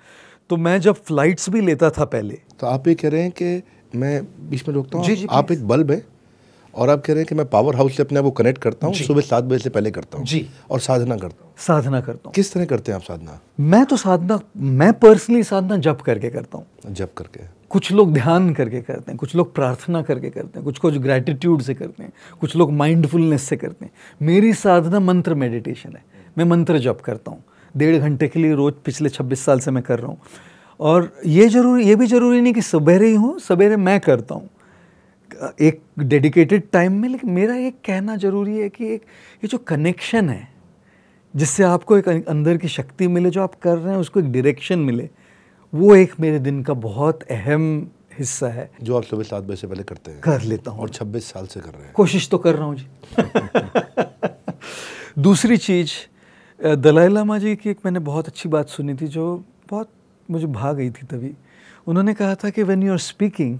तो मैं जब फ्लाइट्स भी लेता था पहले तो आप ये कह रहे हैं कि मैं बीच में रोकता हूँ आप एक बल्ब है और आप कह रहे हैं कि मैं पावर हाउस से अपने आप को कनेक्ट करता हूँ सुबह सात बजे से पहले करता हूँ जी और साधना करता हूँ साधना करता हूँ किस तरह करते हैं आप साधना मैं तो साधना मैं पर्सनली साधना जप करके करता हूँ जप करके कुछ लोग ध्यान करके करते हैं कुछ लोग प्रार्थना करके करते हैं कुछ कुछ ग्रैटिट्यूड से करते हैं कुछ लोग माइंडफुलनेस से करते हैं मेरी साधना मंत्र मेडिटेशन है मैं मंत्र जप करता हूँ डेढ़ घंटे के लिए रोज़ पिछले छब्बीस साल से मैं कर रहा हूँ और ये जरूरी ये भी ज़रूरी नहीं कि सवेरे ही हूँ सवेरे मैं करता हूँ एक डेडिकेटेड टाइम में लेकिन मेरा ये कहना ज़रूरी है कि एक ये जो कनेक्शन है जिससे आपको एक अं-, अंदर की शक्ति मिले जो आप कर रहे हैं उसको एक डायरेक्शन मिले वो एक मेरे दिन का बहुत अहम हिस्सा है जो आप सुबह सात बजे से पहले करते हैं कर लेता हूँ और छब्बीस साल से कर रहे हैं कोशिश तो कर रहा हूँ जी दूसरी चीज़ दलाई लामा जी की एक मैंने बहुत अच्छी बात सुनी थी जो बहुत मुझे भाग गई थी तभी उन्होंने कहा था कि when you are speaking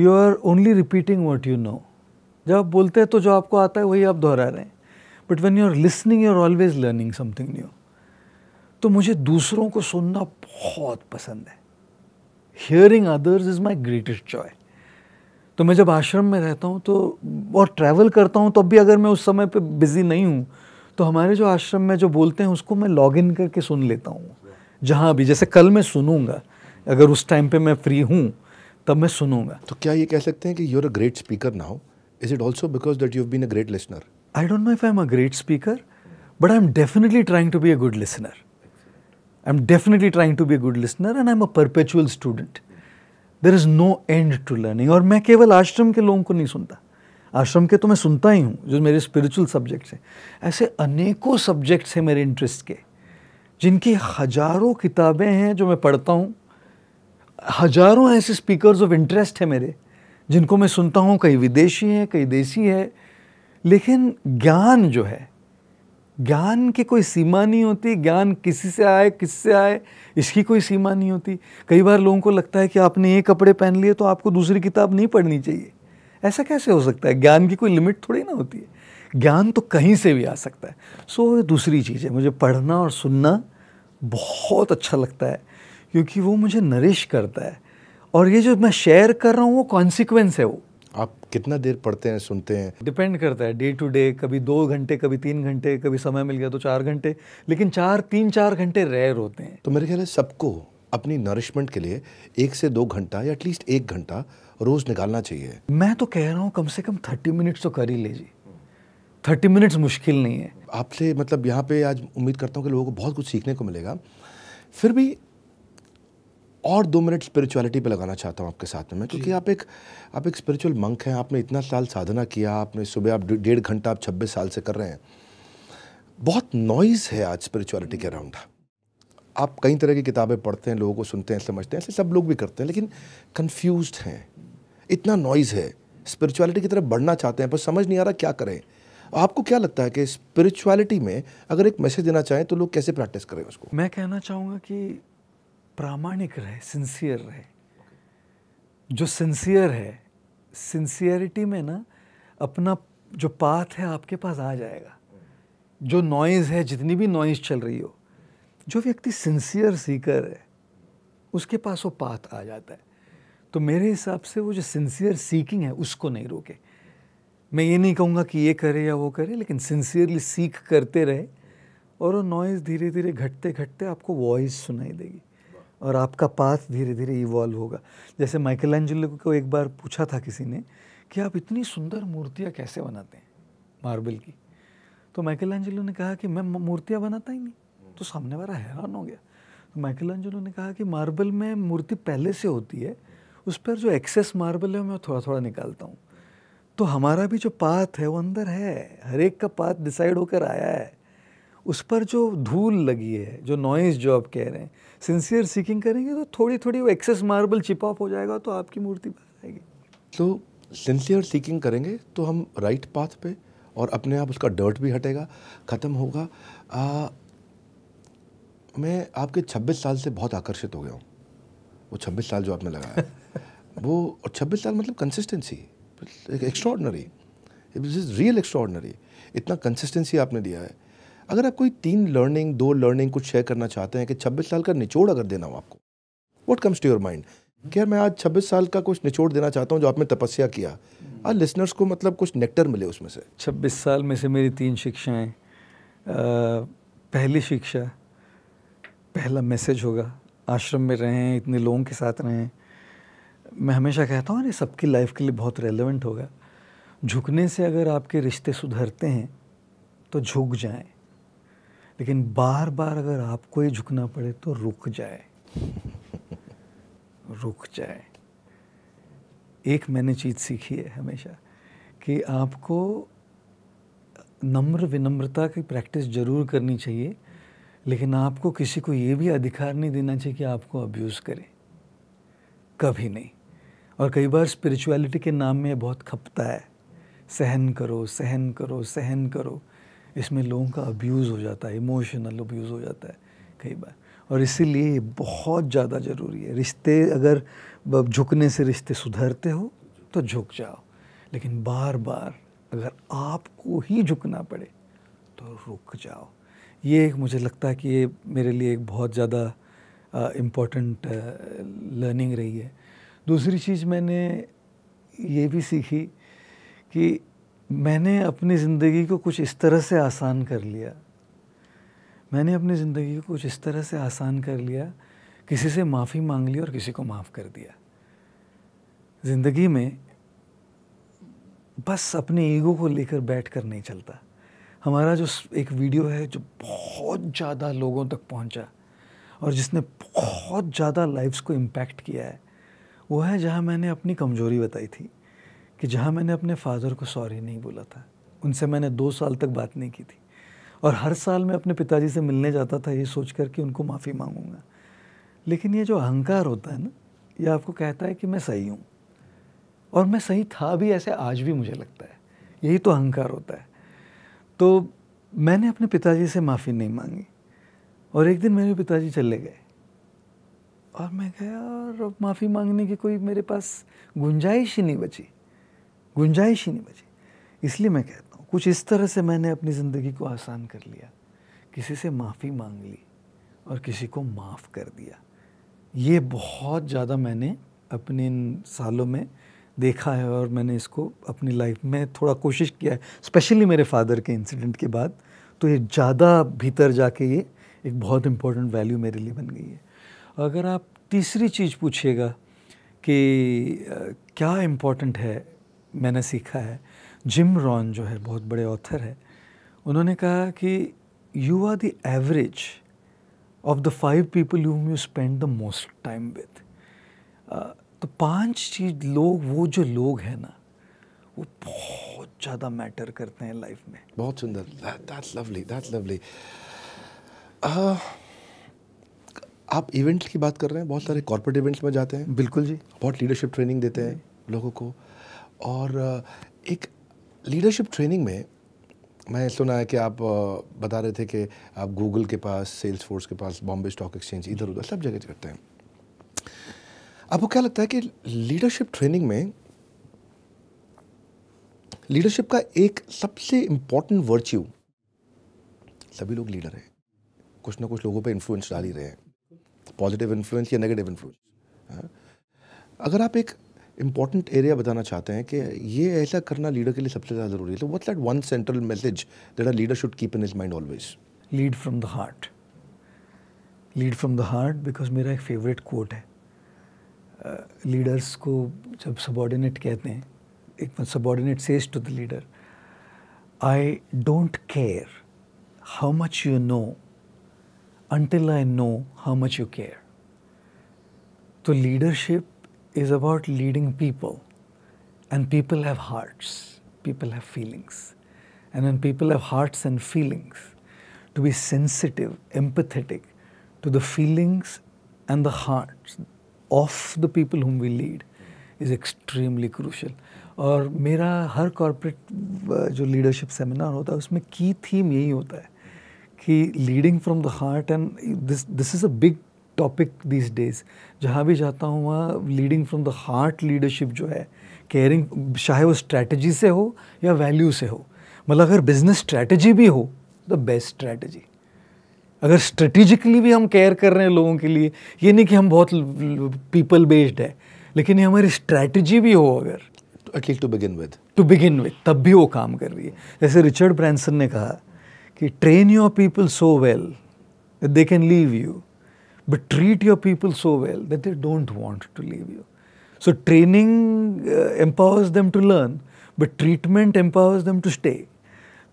you are only repeating what you know जब आप बोलते हैं तो जो आपको आता है वही आप दोहरा रहे हैं but when you are listening you are always learning something new तो मुझे दूसरों को सुनना बहुत पसंद है hearing others is my greatest joy तो मैं जब आश्रम में रहता हूँ तो और ट्रैवल करता हूँ तब तो भी अगर मैं उस समय पे बिज़ी नहीं हूँ तो हमारे जो आश्रम में जो बोलते हैं उसको मैं लॉग इन करके सुन लेता हूँ जहाँ भी जैसे कल मैं सुनूंगा अगर उस टाइम पे मैं फ्री हूँ तब मैं सुनूंगा तो क्या ये कह सकते हैं कि you are a great speaker now is it also because that you been a great listener I don't know if I am a great speaker but I am definitely trying to be a good listener I am definitely trying to be a good listener and I am a perpetual student there is no end to learning और मैं केवल आश्रम के लोगों को नहीं सुनता आश्रम के तो मैं सुनता ही हूँ जो मेरे स्पिरिचुअल सब्जेक्ट्स हैं ऐसे अनेकों सब्जेक्ट्स हैं मेरे इंटरेस्ट के जिनकी हजारों किताबें हैं जो मैं पढ़ता हूँ हजारों ऐसे स्पीकर्स ऑफ इंटरेस्ट हैं मेरे जिनको मैं सुनता हूँ कई विदेशी हैं कई देसी है लेकिन ज्ञान जो है ज्ञान की कोई सीमा नहीं होती ज्ञान किसी से आए किससे आए इसकी कोई सीमा नहीं होती कई बार लोगों को लगता है कि आपने ये कपड़े पहन लिए तो आपको दूसरी किताब नहीं पढ़नी चाहिए ऐसा कैसे हो सकता है ज्ञान की कोई लिमिट थोड़ी ना होती है ज्ञान तो कहीं से भी आ सकता है सो so, दूसरी चीज़ है मुझे पढ़ना और सुनना बहुत अच्छा लगता है क्योंकि वो मुझे नरिश करता है और ये जो मैं शेयर कर रहा हूँ वो कॉन्सिक्वेंस है वो आप कितना देर पढ़ते हैं सुनते हैं डिपेंड करता है डे टू डे कभी दो घंटे कभी तीन घंटे कभी समय मिल गया तो चार घंटे लेकिन चार तीन चार घंटे रेयर होते हैं तो मेरे ख्याल है सबको अपनी नरिशमेंट के लिए एक से दो घंटा या एटलीस्ट एक घंटा रोज निकालना चाहिए मैं तो कह रहा हूँ कम से कम थर्टी मिनट्स तो कर ही लीजिए थर्टी मिनट्स मुश्किल नहीं है आपसे मतलब यहाँ पे आज उम्मीद करता हूँ कि लोगों को बहुत कुछ सीखने को मिलेगा फिर भी और दो मिनट स्पिरिचुअलिटी पे लगाना चाहता हूँ आपके साथ में मैं क्योंकि आप एक आप एक स्पिरिचुअल मंक हैं आपने इतना साल साधना किया आपने सुबह आप डेढ़ घंटा आप छब्बीस साल से कर रहे हैं बहुत नॉइज़ है आज स्पिरिचुअलिटी के अराउंड आप कई तरह की किताबें पढ़ते हैं लोगों को सुनते हैं समझते हैं ऐसे सब लोग भी करते हैं लेकिन कन्फ्यूज हैं इतना नॉइज़ है स्पिरिचुअलिटी की तरफ बढ़ना चाहते हैं पर समझ नहीं आ रहा क्या करें आपको क्या लगता है कि स्पिरिचुअलिटी में अगर एक मैसेज देना चाहें तो लोग कैसे प्रैक्टिस करें उसको मैं कहना चाहूँगा कि प्रामाणिक रहे सिंसियर रहे जो सिंसियर है सिंसियरिटी में ना अपना जो पाथ है आपके पास आ जाएगा जो नॉइज़ है जितनी भी नॉइज़ चल रही हो जो व्यक्ति सिंसियर सीकर है उसके पास वो पाथ आ जाता है तो मेरे हिसाब से वो जो सिंसियर सीकिंग है उसको नहीं रोके मैं ये नहीं कहूँगा कि ये करे या वो करे लेकिन सिंसियरली सीख करते रहे और वो नॉइज़ धीरे धीरे घटते घटते आपको वॉइस सुनाई देगी और आपका पाथ धीरे धीरे इवॉल्व होगा जैसे माइकल एंजलो को एक बार पूछा था किसी ने कि आप इतनी सुंदर मूर्तियाँ कैसे बनाते हैं मार्बल की तो माइकल एंजलो ने कहा कि मैं मूर्तियाँ बनाता ही नहीं तो सामने वाला हैरान हो गया तो माइकल एंजलो ने कहा कि मार्बल में मूर्ति पहले से होती है उस पर जो एक्सेस मार्बल है मैं थोड़ा थोड़ा निकालता हूँ तो हमारा भी जो पाथ है वो अंदर है हर एक का पाथ डिसाइड होकर आया है उस पर जो धूल लगी है जो नॉइज़ जो आप कह रहे हैं सिंसियर सीकिंग करेंगे तो थोड़ी थोड़ी वो एक्सेस मार्बल चिप ऑफ हो जाएगा तो आपकी मूर्ति बन जाएगी तो सिंसियर सीकिंग करेंगे तो हम राइट पाथ पे और अपने आप उसका डर्ट भी हटेगा ख़त्म होगा आ, मैं आपके 26 साल से बहुत आकर्षित हो गया हूँ वो 26 साल जो आपने लगाया वो और 26 साल मतलब कंसिस्टेंसी एक्स्ट्रॉडनरी रियल एक्स्ट्रॉडनरी इतना कंसिस्टेंसी आपने दिया है अगर आप कोई तीन लर्निंग दो लर्निंग कुछ शेयर करना चाहते हैं कि 26 साल का निचोड़ अगर देना हो आपको what comes to your mind क्या मैं आज 26 साल का कुछ निचोड़ देना चाहता हूँ जो आपने तपस्या किया आज लिसनर्स को मतलब कुछ नेक्टर मिले उसमें से 26 साल में से मेरी तीन शिक्षाएं पहली शिक्षा पहला मैसेज होगा आश्रम में रहें इतने लोगों के साथ रहें मैं हमेशा कहता हूँ ये सबकी लाइफ के लिए बहुत रेलेवेंट होगा झुकने से अगर आपके रिश्ते सुधरते हैं तो झुक जाए लेकिन बार बार अगर आपको ही झुकना पड़े तो रुक जाए रुक जाए एक मैंने चीज़ सीखी है हमेशा कि आपको नम्र विनम्रता की प्रैक्टिस ज़रूर करनी चाहिए लेकिन आपको किसी को ये भी अधिकार नहीं देना चाहिए कि आपको अब्यूज़ करें कभी नहीं और कई बार स्पिरिचुअलिटी के नाम में बहुत खपता है सहन करो सहन करो सहन करो इसमें लोगों का अब्यूज़ हो जाता है इमोशनल अब्यूज़ हो जाता है कई बार और इसीलिए ये बहुत ज़्यादा ज़रूरी है रिश्ते अगर झुकने से रिश्ते सुधरते हो तो झुक जाओ लेकिन बार बार अगर आपको ही झुकना पड़े तो रुक जाओ ये एक मुझे लगता है कि ये मेरे लिए एक बहुत ज़्यादा इम्पोर्टेंट लर्निंग रही है दूसरी चीज़ मैंने ये भी सीखी कि मैंने अपनी ज़िंदगी को कुछ इस तरह से आसान कर लिया मैंने अपनी ज़िंदगी को कुछ इस तरह से आसान कर लिया किसी से माफ़ी मांग ली और किसी को माफ़ कर दिया ज़िंदगी में बस अपने ईगो को लेकर बैठ कर नहीं चलता हमारा जो एक वीडियो है जो बहुत ज़्यादा लोगों तक पहुंचा और जिसने बहुत ज़्यादा लाइफ्स को इम्पैक्ट किया है वो है जहाँ मैंने अपनी कमज़ोरी बताई थी कि जहाँ मैंने अपने फादर को सॉरी नहीं बोला था उनसे मैंने दो साल तक बात नहीं की थी और हर साल मैं अपने पिताजी से मिलने जाता था ये सोच कर कि उनको माफ़ी मांगूंगा लेकिन ये जो अहंकार होता है ना ये आपको कहता है कि मैं सही हूँ और मैं सही था भी ऐसे आज भी मुझे लगता है यही तो अहंकार होता है तो मैंने अपने पिताजी से माफ़ी नहीं मांगी और एक दिन मेरे पिताजी चले गए और मैं गया और माफ़ी मांगने की कोई मेरे पास गुंजाइश ही नहीं बची गुंजाइश ही नहीं बची इसलिए मैं कहता हूँ कुछ इस तरह से मैंने अपनी ज़िंदगी को आसान कर लिया किसी से माफ़ी मांग ली और किसी को माफ़ कर दिया ये बहुत ज़्यादा मैंने अपने इन सालों में देखा है और मैंने इसको अपनी लाइफ में थोड़ा कोशिश किया है स्पेशली मेरे फादर के इंसिडेंट के बाद तो ये ज़्यादा भीतर जाके ये एक बहुत इंपॉर्टेंट वैल्यू मेरे लिए बन गई है अगर आप तीसरी चीज़ पूछिएगा कि क्या इम्पोर्टेंट है मैंने सीखा है जिम रॉन जो है बहुत बड़े ऑथर है उन्होंने कहा कि you are the average of the five people whom you spend the most time with तो पांच चीज लोग वो जो लोग हैं ना वो बहुत ज़्यादा मैटर करते हैं लाइफ में बहुत सुंदर दैट्स लवली दैट्स लवली आप इवेंट की बात कर रहे हैं बहुत सारे कॉर्पोरेट इवेंट्स में जाते हैं बिल्कुल जी बहुत लीडरशिप ट्रेनिंग देते हैं लोगों को और एक लीडरशिप ट्रेनिंग में मैं सुना है कि आप बता रहे थे कि आप गूगल के पास सेल्स फोर्स के पास बॉम्बे स्टॉक एक्सचेंज इधर उधर सब जगह करते हैं आपको क्या लगता है कि लीडरशिप ट्रेनिंग में लीडरशिप का एक सबसे इम्पॉर्टेंट वर्च्यू सभी लोग लीडर हैं कुछ ना कुछ लोगों पर इन्फ्लुएंस डाल ही रहे हैं पॉजिटिव इन्फ्लुएंस या नेगेटिव इन्फ्लुएंस हाँ? अगर आप एक इम्पॉर्टेंट एरिया बताना चाहते हैं कि ये ऐसा करना लीडर के लिए सबसे ज़्यादा ज़रूरी है तो what's that one central message that a leader should keep in his mind always lead from the heart lead from the heart because मेरा एक फेवरेट कोट है लीडर्स uh, को जब सबॉर्डिनेट कहते हैं एक subordinate says to the leader I don't care how much you know until I know how much you care. So, leadership is about leading people, and people have hearts, people have feelings. And when people have hearts and feelings, to be sensitive, empathetic to the feelings and the hearts of the people whom we lead is extremely crucial. और मेरा हर corporate जो leadership seminar होता है उसमें की theme यही होता है कि leading from the heart and this this is a big topic this days जहाँ भी जाता हूँ वहाँ leading from the heart leadership जो है केयरिंग चाहे वो स्ट्रैटेजी से हो या वैल्यू से हो मतलब अगर बिजनेस स्ट्रैटेजी भी हो द बेस्ट स्ट्रैटेजी अगर स्ट्रेटिजिकली भी हम केयर कर रहे हैं लोगों के लिए ये नहीं कि हम बहुत पीपल बेस्ड है लेकिन ये हमारी स्ट्रैटेजी भी हो अगर to begin with to begin with तब भी वो काम कर रही है जैसे रिचर्ड ब्रांसन ने कहा कि train your people so well that they can leave you but treat your people so well that they don't want to leave you so training empowers them to learn but treatment empowers them to stay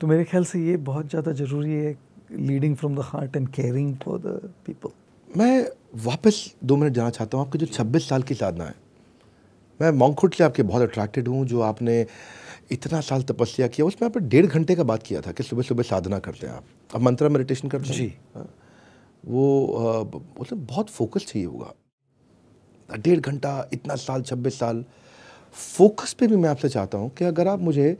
तो मेरे ख्याल से ये बहुत ज़्यादा ज़रूरी है leading from the heart and caring for the people मैं वापस दो मिनट जाना चाहता हूँ आपकी जो 26 साल की साधना है मैं मॉन्खुट से आपके बहुत अट्रैक्टेड हूँ जो आपने इतना साल तपस्या किया उसमें आपने डेढ़ घंटे का बात किया था कि सुबह सुबह साधना करते हैं आप अब मंत्रा मेडिटेशन करते हैं जी हाँ। वो मतलब बहुत फोकस चाहिए होगा डेढ़ घंटा इतना साल छब्बीस साल फोकस पे भी मैं आपसे चाहता हूँ कि अगर आप मुझे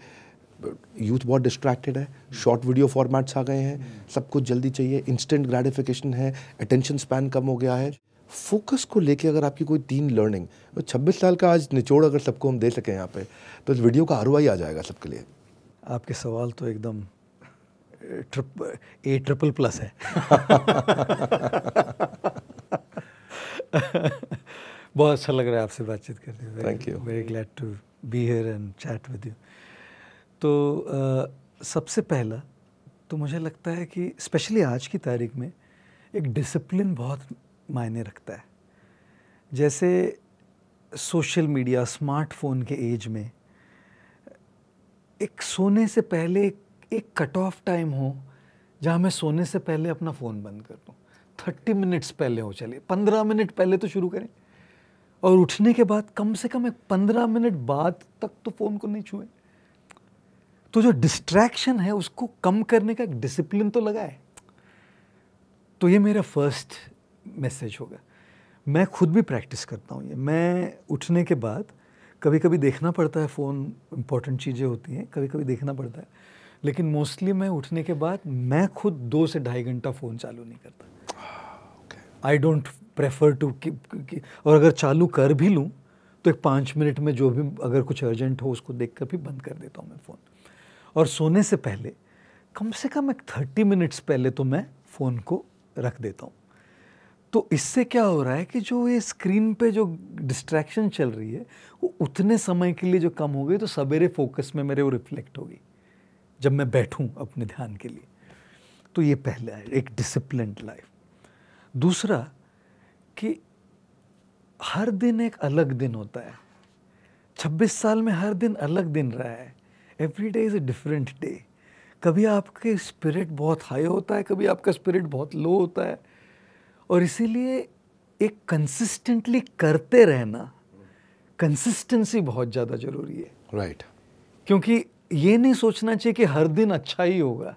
यूथ बहुत डिस्ट्रैक्टेड है शॉर्ट वीडियो फॉर्मेट्स आ गए हैं हम्म। सब कुछ जल्दी चाहिए इंस्टेंट ग्रेटिफिकेशन है अटेंशन स्पैन कम हो गया है फोकस को लेके अगर आपकी कोई तीन लर्निंग तो 26 साल का आज निचोड़ अगर सबको हम दे सकें यहाँ पे तो इस वीडियो का आरवाई आ जाएगा सबके लिए आपके सवाल तो एकदम ट्रिप ए ट्रिपल प्लस है बहुत अच्छा लग रहा है आपसे बातचीत करने में thank you very glad to be here and chat with you तो आ, सबसे पहला तो मुझे लगता है कि स्पेशली आज की तारीख में एक डिसिप्लिन बहुत मायने रखता है जैसे सोशल मीडिया स्मार्टफोन के एज में एक सोने से पहले एक कट ऑफ टाइम हो जहाँ मैं सोने से पहले अपना फ़ोन बंद कर दूँ थर्टी मिनट्स पहले हो चले पंद्रह मिनट पहले तो शुरू करें और उठने के बाद कम से कम एक पंद्रह मिनट बाद तक तो फ़ोन को नहीं छुए तो जो डिस्ट्रैक्शन है उसको कम करने का एक डिसिप्लिन तो लगा है तो ये मेरा फर्स्ट मैसेज होगा मैं खुद भी प्रैक्टिस करता हूँ ये मैं उठने के बाद कभी कभी देखना पड़ता है फ़ोन इंपॉर्टेंट चीज़ें होती हैं कभी कभी देखना पड़ता है लेकिन मोस्टली मैं उठने के बाद मैं खुद दो से ढाई घंटा फ़ोन चालू नहीं करता आई डोंट प्रेफर टू और अगर चालू कर भी लूँ तो एक पाँच मिनट में जो भी अगर कुछ अर्जेंट हो उसको देख कर भी बंद कर देता हूँ मैं फ़ोन और सोने से पहले कम से कम एक थर्टी मिनट्स पहले तो मैं फ़ोन को रख देता हूँ तो इससे क्या हो रहा है कि जो ये स्क्रीन पे जो डिस्ट्रैक्शन चल रही है वो उतने समय के लिए जो कम हो गई तो सवेरे फोकस में मेरे वो रिफ्लेक्ट होगी जब मैं बैठूं अपने ध्यान के लिए तो ये पहला है एक डिसिप्लिन लाइफ दूसरा कि हर दिन एक अलग दिन होता है 26 साल में हर दिन अलग दिन रहा है every day is a different day कभी आपके स्पिरिट बहुत हाई होता है कभी आपका स्पिरिट बहुत लो होता है और इसीलिए एक कंसिस्टेंटली करते रहना कंसिस्टेंसी बहुत ज़्यादा ज़रूरी है राइट right. क्योंकि ये नहीं सोचना चाहिए कि हर दिन अच्छा ही होगा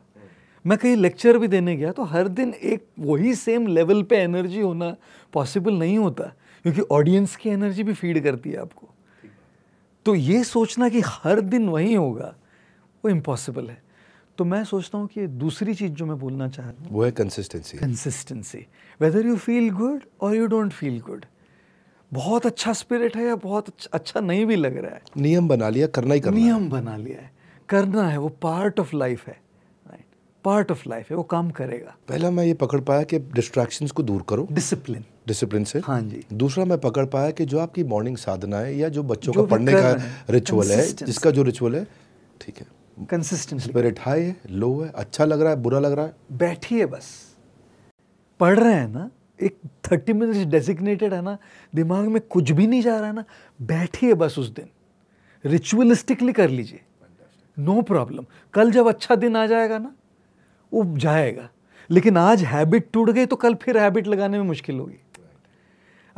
मैं कहीं लेक्चर भी देने गया तो हर दिन एक वही सेम लेवल पे एनर्जी होना पॉसिबल नहीं होता क्योंकि ऑडियंस की एनर्जी भी फीड करती है आपको तो ये सोचना कि हर दिन वही होगा वो इम्पॉसिबल है तो मैं सोचता हूँ कि दूसरी चीज़ जो मैं बोलना चाह रहा हूँ वो है consistency consistency whether you feel good और यू डोंट फील गुड बहुत अच्छा स्पिरिट है या बहुत अच्छा नहीं भी लग रहा है नियम बना लिया करना ही करना नियम है। बना लिया है करना है वो पार्ट ऑफ लाइफ है पार्ट ऑफ लाइफ है वो काम करेगा पहला मैं ये पकड़ पाया कि डिस्ट्रैक्शन को दूर करो डिसिप्लिन डिसिप्लिन से हाँ जी दूसरा मैं पकड़ पाया कि जो आपकी मॉर्निंग साधना है या जो बच्चों का पढ़ने का रिचुअल है जिसका जो रिचुअल है ठीक है कंसिस्टेंट स्पिरिट हाई है लो है अच्छा लग रहा है बुरा लग रहा है बैठिए बस पढ़ रहे हैं ना एक थर्टी मिनट्स डेजिग्नेटेड है ना दिमाग में कुछ भी नहीं जा रहा है ना बैठिए बस उस दिन रिचुअलिस्टिकली कर लीजिए नो प्रॉब्लम कल जब अच्छा दिन आ जाएगा ना वो जाएगा लेकिन आज हैबिट टूट गई तो कल फिर हैबिट लगाने में मुश्किल होगी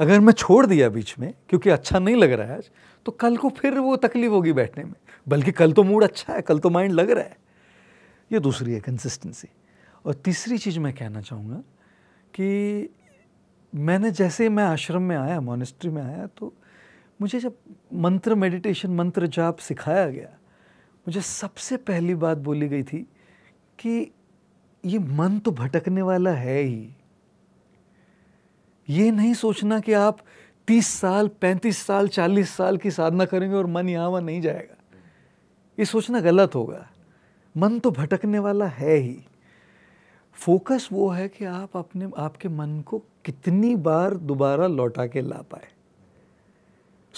अगर मैं छोड़ दिया बीच में क्योंकि अच्छा नहीं लग रहा है आज तो कल को फिर वो तकलीफ होगी बैठने में बल्कि कल तो मूड अच्छा है कल तो माइंड लग रहा है ये दूसरी है कंसिस्टेंसी और तीसरी चीज़ मैं कहना चाहूँगा कि मैंने जैसे मैं आश्रम में आया मोनेस्ट्री में आया तो मुझे जब मंत्र मेडिटेशन मंत्र जाप सिखाया गया मुझे सबसे पहली बात बोली गई थी कि ये मन तो भटकने वाला है ही ये नहीं सोचना कि आप तीस साल पैंतीस साल चालीस साल की साधना करेंगे और मन यहाँ वहाँ नहीं जाएगा ये सोचना गलत होगा मन तो भटकने वाला है ही फोकस वो है कि आप अपने आपके मन को कितनी बार दोबारा लौटा के ला पाए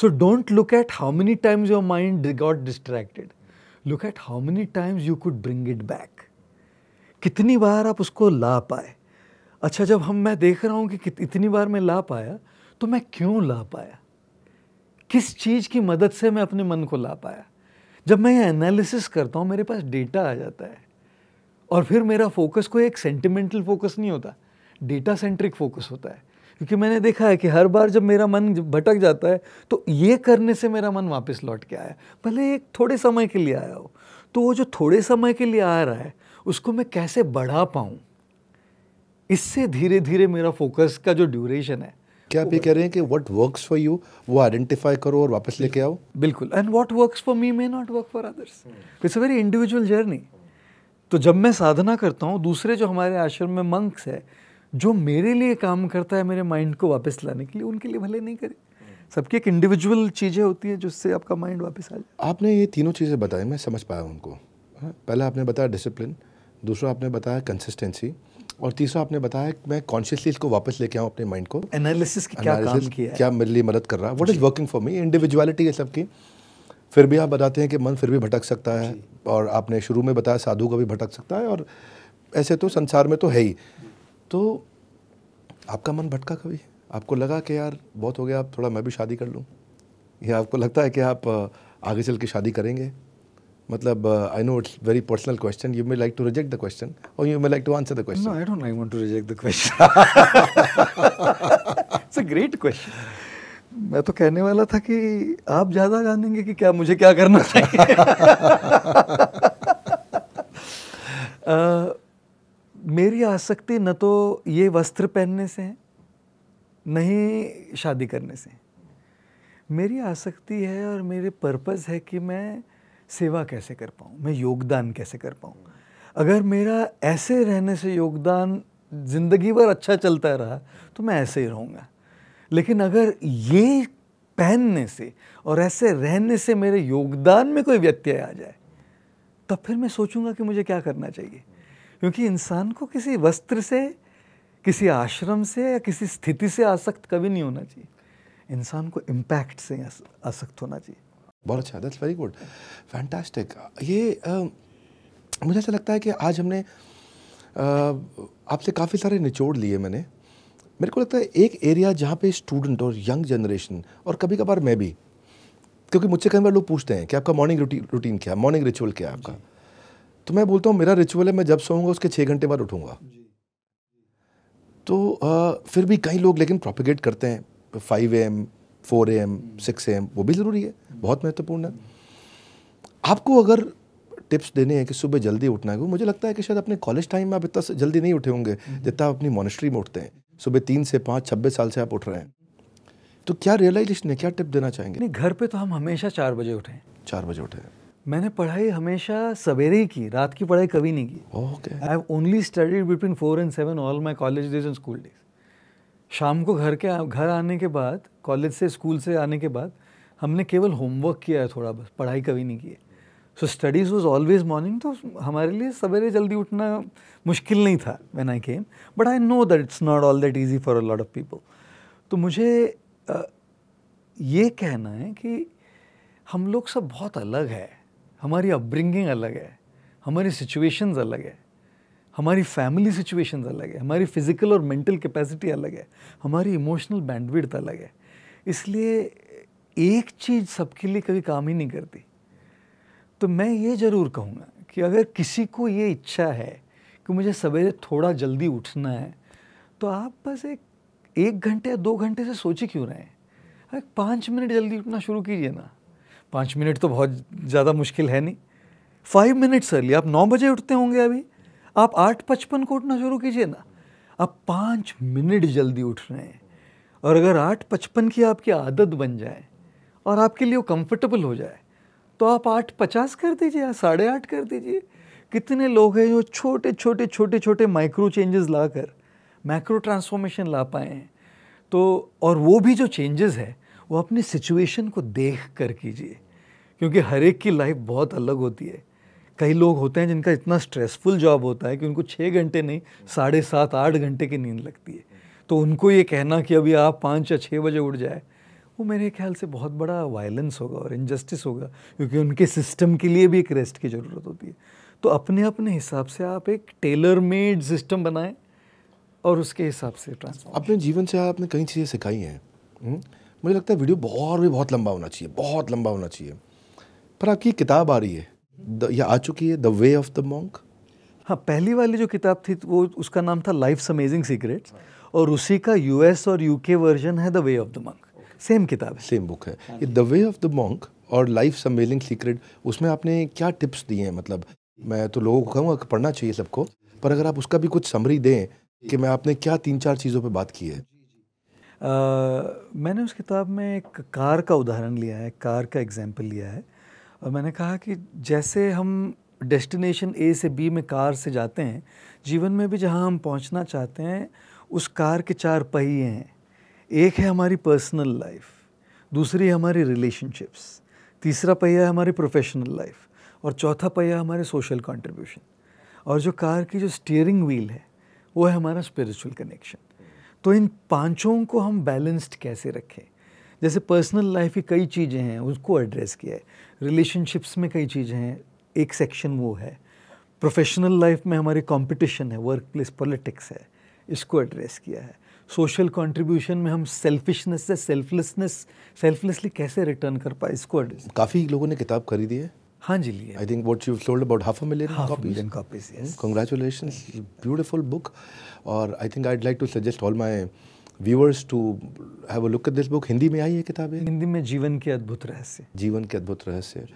so don't look at how many times your mind got distracted look at how many times you could bring it back कितनी बार आप उसको ला पाए अच्छा जब हम मैं देख रहा हूँ कि इतनी बार मैं ला पाया तो मैं क्यों ला पाया किस चीज़ की मदद से मैं अपने मन को ला पाया जब मैं ये एनालिसिस करता हूँ मेरे पास डेटा आ जाता है और फिर मेरा फोकस कोई एक सेंटिमेंटल फोकस नहीं होता डेटा सेंट्रिक फोकस होता है क्योंकि मैंने देखा है कि हर बार जब मेरा मन भटक जाता है तो ये करने से मेरा मन वापस लौट के आया भले एक थोड़े समय के लिए आया हो तो वो जो थोड़े समय के लिए आ रहा है उसको मैं कैसे बढ़ा पाऊँ इससे धीरे धीरे मेरा फोकस का जो ड्यूरेशन है क्या आप ये कह रहे हैं कि व्हाट वर्क्स फॉर यू वो आइडेंटिफाई करो और वापस लेके आओ बिल्कुल and what works for me may not work for others it's a very individual journey तो जब मैं साधना करता हूँ दूसरे जो हमारे आश्रम में मंक्स है जो मेरे लिए काम करता है मेरे माइंड को वापस लाने के लिए उनके लिए भले नहीं करे सबकी एक इंडिविजुअल चीज़ें होती है जिससे आपका माइंड वापस आ जाए आपने ये तीनों चीज़ें बताई मैं समझ पाया उनको हाँ, पहला आपने बताया डिसिप्लिन दूसरा आपने बताया कंसिस्टेंसी और तीसरा आपने बताया कि मैं कॉन्शियसली इसको वापस लेके आऊँ अपने माइंड को एनालिसिस की क्या काम किया क्या मेरे लिए मदद कर रहा है what is working for me individuality है सबकी फिर भी आप बताते हैं कि मन फिर भी भटक सकता है और आपने शुरू में बताया साधु का भी भटक सकता है और ऐसे तो संसार में तो है ही तो आपका मन भटका कभी आपको लगा कि यार बहुत हो गया आप थोड़ा मैं भी शादी कर लूँ या आपको लगता है कि आप आगे चल के शादी करेंगे मतलब I know it's very personal question you may like to reject the question और you may like to answer the question I don't I want to reject the question it's a great question मैं तो कहने वाला था कि आप ज़्यादा जानेंगे कि क्या मुझे क्या करना चाहिए uh, मेरी आसक्ति न तो ये वस्त्र पहनने से है न ही शादी करने से मेरी आसक्ति है और मेरे पर्पज़ है कि मैं सेवा कैसे कर पाऊँ मैं योगदान कैसे कर पाऊँ अगर मेरा ऐसे रहने से योगदान ज़िंदगी भर अच्छा चलता रहा तो मैं ऐसे ही रहूँगा लेकिन अगर ये पहनने से और ऐसे रहने से मेरे योगदान में कोई व्यत्यय आ जाए तब फिर मैं सोचूंगा कि मुझे क्या करना चाहिए क्योंकि इंसान को किसी वस्त्र से किसी आश्रम से या किसी स्थिति से आसक्त कभी नहीं होना चाहिए इंसान को इम्पैक्ट से आसक्त होना चाहिए बहुत अच्छा दैट्स वेरी गुड फैंटास्टिक ये आ, मुझे ऐसा लगता है कि आज हमने आपसे काफ़ी सारे निचोड़ लिए मैंने मेरे को लगता है एक एरिया जहाँ पे स्टूडेंट और यंग जनरेशन और कभी कभार मैं भी क्योंकि मुझसे कई बार लोग पूछते हैं कि आपका मॉर्निंग रूटीन क्या है मॉर्निंग रिचुअल क्या है आपका तो मैं बोलता हूँ मेरा रिचुअल है मैं जब सोऊंगा उसके छः घंटे बाद उठूँगा तो आ, फिर भी कई लोग लेकिन प्रोपिगेट करते हैं five A M four A M six A M वो भी ज़रूरी है बहुत महत्वपूर्ण है आपको अगर टिप्स देने हैं कि सुबह जल्दी उठना है मुझे लगता है कि शायद अपने कॉलेज टाइम में आप इतना जल्दी नहीं उठे होंगे हम्म। जितना आप अपनी मॉनिस्ट्री में उठते हैं सुबह तीन से पाँच छब्बीस साल से आप उठ रहे हैं तो क्या रियलाइजेशन है क्या टिप देना चाहेंगे नहीं घर पे तो हम हमेशा चार बजे उठे चार बजे उठे मैंने पढ़ाई हमेशा सवेरे ही की रात की पढ़ाई कभी नहीं की okay I have only studied between four and seven all my college days and school days शाम को घर के घर आने के बाद कॉलेज से स्कूल से आने के बाद हमने केवल होमवर्क किया है थोड़ा बस पढ़ाई कभी नहीं की है so studies was always morning तो हमारे लिए सवेरे जल्दी उठना मुश्किल नहीं था when I came but I know that it's not all that easy for a lot of people तो मुझे ये कहना है कि हम लोग सब बहुत अलग है हमारी अपब्रिंगिंग अलग है हमारी सिचुएशंस अलग है हमारी फैमिली सिचुएशंस अलग है हमारी फिज़िकल और मेंटल कैपेसिटी अलग है हमारी इमोशनल बैंडविड्थ अलग है इसलिए एक चीज़ सबके लिए कभी काम ही नहीं करती तो मैं ये ज़रूर कहूँगा कि अगर किसी को ये इच्छा है कि मुझे सवेरे थोड़ा जल्दी उठना है तो आप बस एक एक घंटे या दो घंटे से सोचे क्यों रहे हैं पाँच मिनट जल्दी उठना शुरू कीजिए ना पाँच मिनट तो बहुत ज़्यादा मुश्किल है नहीं फाइव मिनट्स अर्ली आप नौ बजे उठते होंगे अभी आप आठ पचपन को उठना शुरू कीजिए ना आप पाँच मिनट जल्दी उठ रहे हैं और अगर आठ पचपन की आपकी आदत बन जाए और आपके लिए वो कंफर्टेबल हो जाए तो आप आठ पचास कर दीजिए या साढ़े आठ कर दीजिए कितने लोग हैं जो छोटे छोटे छोटे छोटे माइक्रो चेंजेस ला कर माइक्रो ट्रांसफॉर्मेशन ला पाए हैं तो और वो भी जो चेंजेस है वो अपनी सिचुएशन को देख कर कीजिए क्योंकि हर एक की लाइफ बहुत अलग होती है कई लोग होते हैं जिनका इतना स्ट्रेसफुल जॉब होता है कि उनको छः घंटे नहीं साढ़े सात आठ घंटे की नींद लगती है तो उनको ये कहना कि अभी आप पाँच या छः बजे उठ जाए वो मेरे ख्याल से बहुत बड़ा वायलेंस होगा और इनजस्टिस होगा क्योंकि उनके सिस्टम के लिए भी एक रेस्ट की ज़रूरत होती है तो अपने अपने हिसाब से आप एक टेलर मेड सिस्टम बनाएं और उसके हिसाब से ट्रांसफॉर्म अपने जीवन से आपने कई चीज़ें सिखाई हैं हम्म? मुझे लगता है वीडियो बहुत भी बहुत लंबा होना चाहिए बहुत लंबा होना चाहिए पर आपकी किताब आ रही है द, या आ चुकी है the way of the monk हाँ पहली वाली जो किताब थी वो उसका नाम था लाइफ्स अमेजिंग सीक्रेट्स और उसी का यूएस और यूके वर्जन है the way of the monk same किताब है सेम बुक है ये the way of the monk और लाइफ समेलिंग सीक्रेट उसमें आपने क्या टिप्स दिए हैं मतलब मैं तो लोगों को कहूँगा पढ़ना चाहिए सबको पर अगर आप उसका भी कुछ समरी दें कि मैं आपने क्या तीन चार चीज़ों पे बात की है आ, मैंने उस किताब में एक कार का उदाहरण लिया है कार का एग्जाम्पल लिया है और मैंने कहा कि जैसे हम डेस्टिनेशन ए से बी में कार से जाते हैं जीवन में भी जहाँ हम पहुँचना चाहते हैं उस कार के चार पहिए हैं एक है हमारी पर्सनल लाइफ दूसरी है हमारी रिलेशनशिप्स तीसरा पहिया है हमारी प्रोफेशनल लाइफ और चौथा पहिया हमारे सोशल कॉन्ट्रीब्यूशन और जो कार की जो स्टीयरिंग व्हील है वो है हमारा स्पिरिचुअल कनेक्शन तो इन पांचों को हम बैलेंस्ड कैसे रखें जैसे पर्सनल लाइफ की कई चीज़ें हैं उसको एड्रेस किया है रिलेशनशिप्स में कई चीज़ें हैं एक सेक्शन वो है प्रोफेशनल लाइफ में हमारी कंपटीशन है वर्क प्लेस पॉलिटिक्स है इसको एड्रेस किया है सोशल कंट्रीब्यूशन में हम सेल्फिशनेस से सेल्फलेसनेस सेल्फलेसली कैसे रिटर्न कर पाए इसको काफ़ी लोगों ने किताब खरीदी है हाँ जी लिए I think what you sold about half a million million copies congratulation beautiful book और I think I'd like to suggest all my viewers to have a look at this book Hindi में आई है किताब हिंदी में जीवन के अद्भुत रहस्य जीवन के अद्भुत रहस्य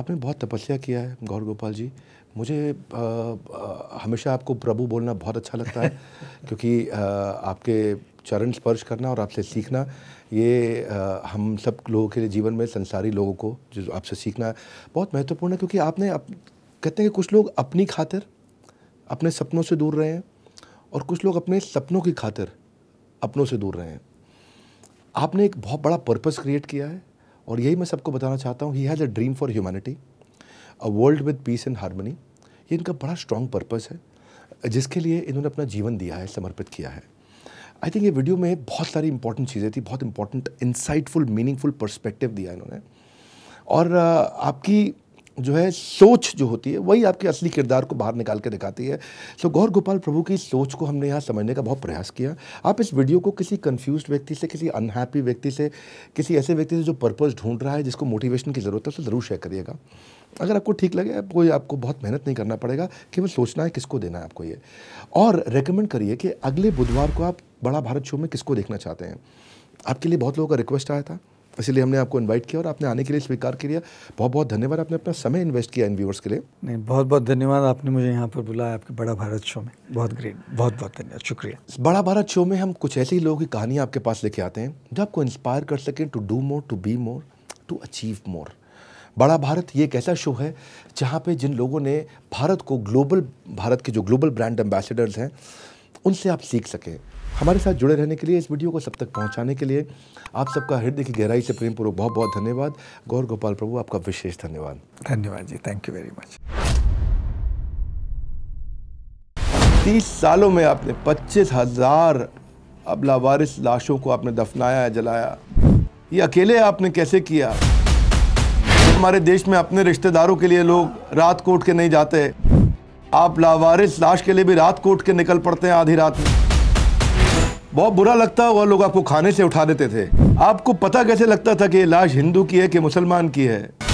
आपने बहुत तपस्या किया है गौर गोपाल जी मुझे आ, आ, हमेशा आपको प्रभु बोलना बहुत अच्छा लगता है क्योंकि आ, आपके चरण स्पर्श करना और आपसे सीखना ये आ, हम सब लोगों के लिए जीवन में संसारी लोगों को जो आपसे सीखना बहुत महत्वपूर्ण है क्योंकि आपने अप, कहते हैं कि कुछ लोग अपनी खातिर अपने सपनों से दूर रहे हैं और कुछ लोग अपने सपनों की खातिर अपनों से दूर रहे हैं आपने एक बहुत बड़ा पर्पस क्रिएट किया है और यही मैं सबको बताना चाहता हूँ he has a dream for humanity a world with peace and harmony ये इनका बड़ा स्ट्रॉन्ग पर्पज़ है जिसके लिए इन्होंने अपना जीवन दिया है समर्पित किया है आई थिंक ये वीडियो में बहुत सारी इंपॉर्टेंट चीज़ें थी बहुत इंपॉर्टेंट इंसाइटफुल मीनिंगफुल पर्सपेक्टिव दिया इन्होंने और आपकी जो है सोच जो होती है वही आपके असली किरदार को बाहर निकाल के दिखाती है सो गौर गोपाल प्रभु की सोच को हमने यहाँ समझने का बहुत प्रयास किया आप इस वीडियो को किसी कन्फ्यूज व्यक्ति से किसी अनहैप्पी व्यक्ति से किसी ऐसे व्यक्ति से जो पर्पज़ ढूंढ रहा है जिसको मोटिवेशन की ज़रूरत है उसे ज़रूर शेयर करिएगा अगर आपको ठीक लगे आप कोई आपको बहुत मेहनत नहीं करना पड़ेगा केवल सोचना है किसको देना है आपको ये और रेकमेंड करिए कि अगले बुधवार को आप बड़ा भारत शो में किसको देखना चाहते हैं आपके लिए बहुत लोगों का रिक्वेस्ट आया था इसलिए हमने आपको इनवाइट किया और आपने आने के लिए स्वीकार किया बहुत बहुत धन्यवाद आपने अपना समय इन्वेस्ट किया इन व्यूअर्स के लिए नहीं बहुत बहुत धन्यवाद आपने मुझे यहाँ पर बुलाया आपके बड़ा भारत शो में बहुत ग्रेट बहुत बहुत धन्यवाद शुक्रिया बड़ा भारत शो में हम कुछ ऐसे ही लोगों की कहानियाँ आपके पास लेके आते हैं जो आपको इंस्पायर कर सकें to do more to be more to achieve more बड़ा भारत ये एक ऐसा शो है जहाँ पे जिन लोगों ने भारत को ग्लोबल भारत के जो ग्लोबल ब्रांड एम्बेसडर्स हैं उनसे आप सीख सकें हमारे साथ जुड़े रहने के लिए इस वीडियो को सब तक पहुंचाने के लिए आप सबका हृदय की गहराई से प्रेम पूर्वक बहुत बहुत धन्यवाद गौर गोपाल प्रभु आपका विशेष धन्यवाद धन्यवाद जी थैंक यू वेरी मच तीस सालों में आपने पच्चीस हजार अबलावारिस लाशों को आपने दफनाया जलाया ये अकेले आपने कैसे किया हमारे देश में अपने रिश्तेदारों के लिए लोग रात कोट के नहीं जाते आप लावारिस लाश के लिए भी रात कोट के निकल पड़ते हैं आधी रात में बहुत बुरा लगता है वह लोग आपको खाने से उठा देते थे आपको पता कैसे लगता था कि ये लाश हिंदू की है कि मुसलमान की है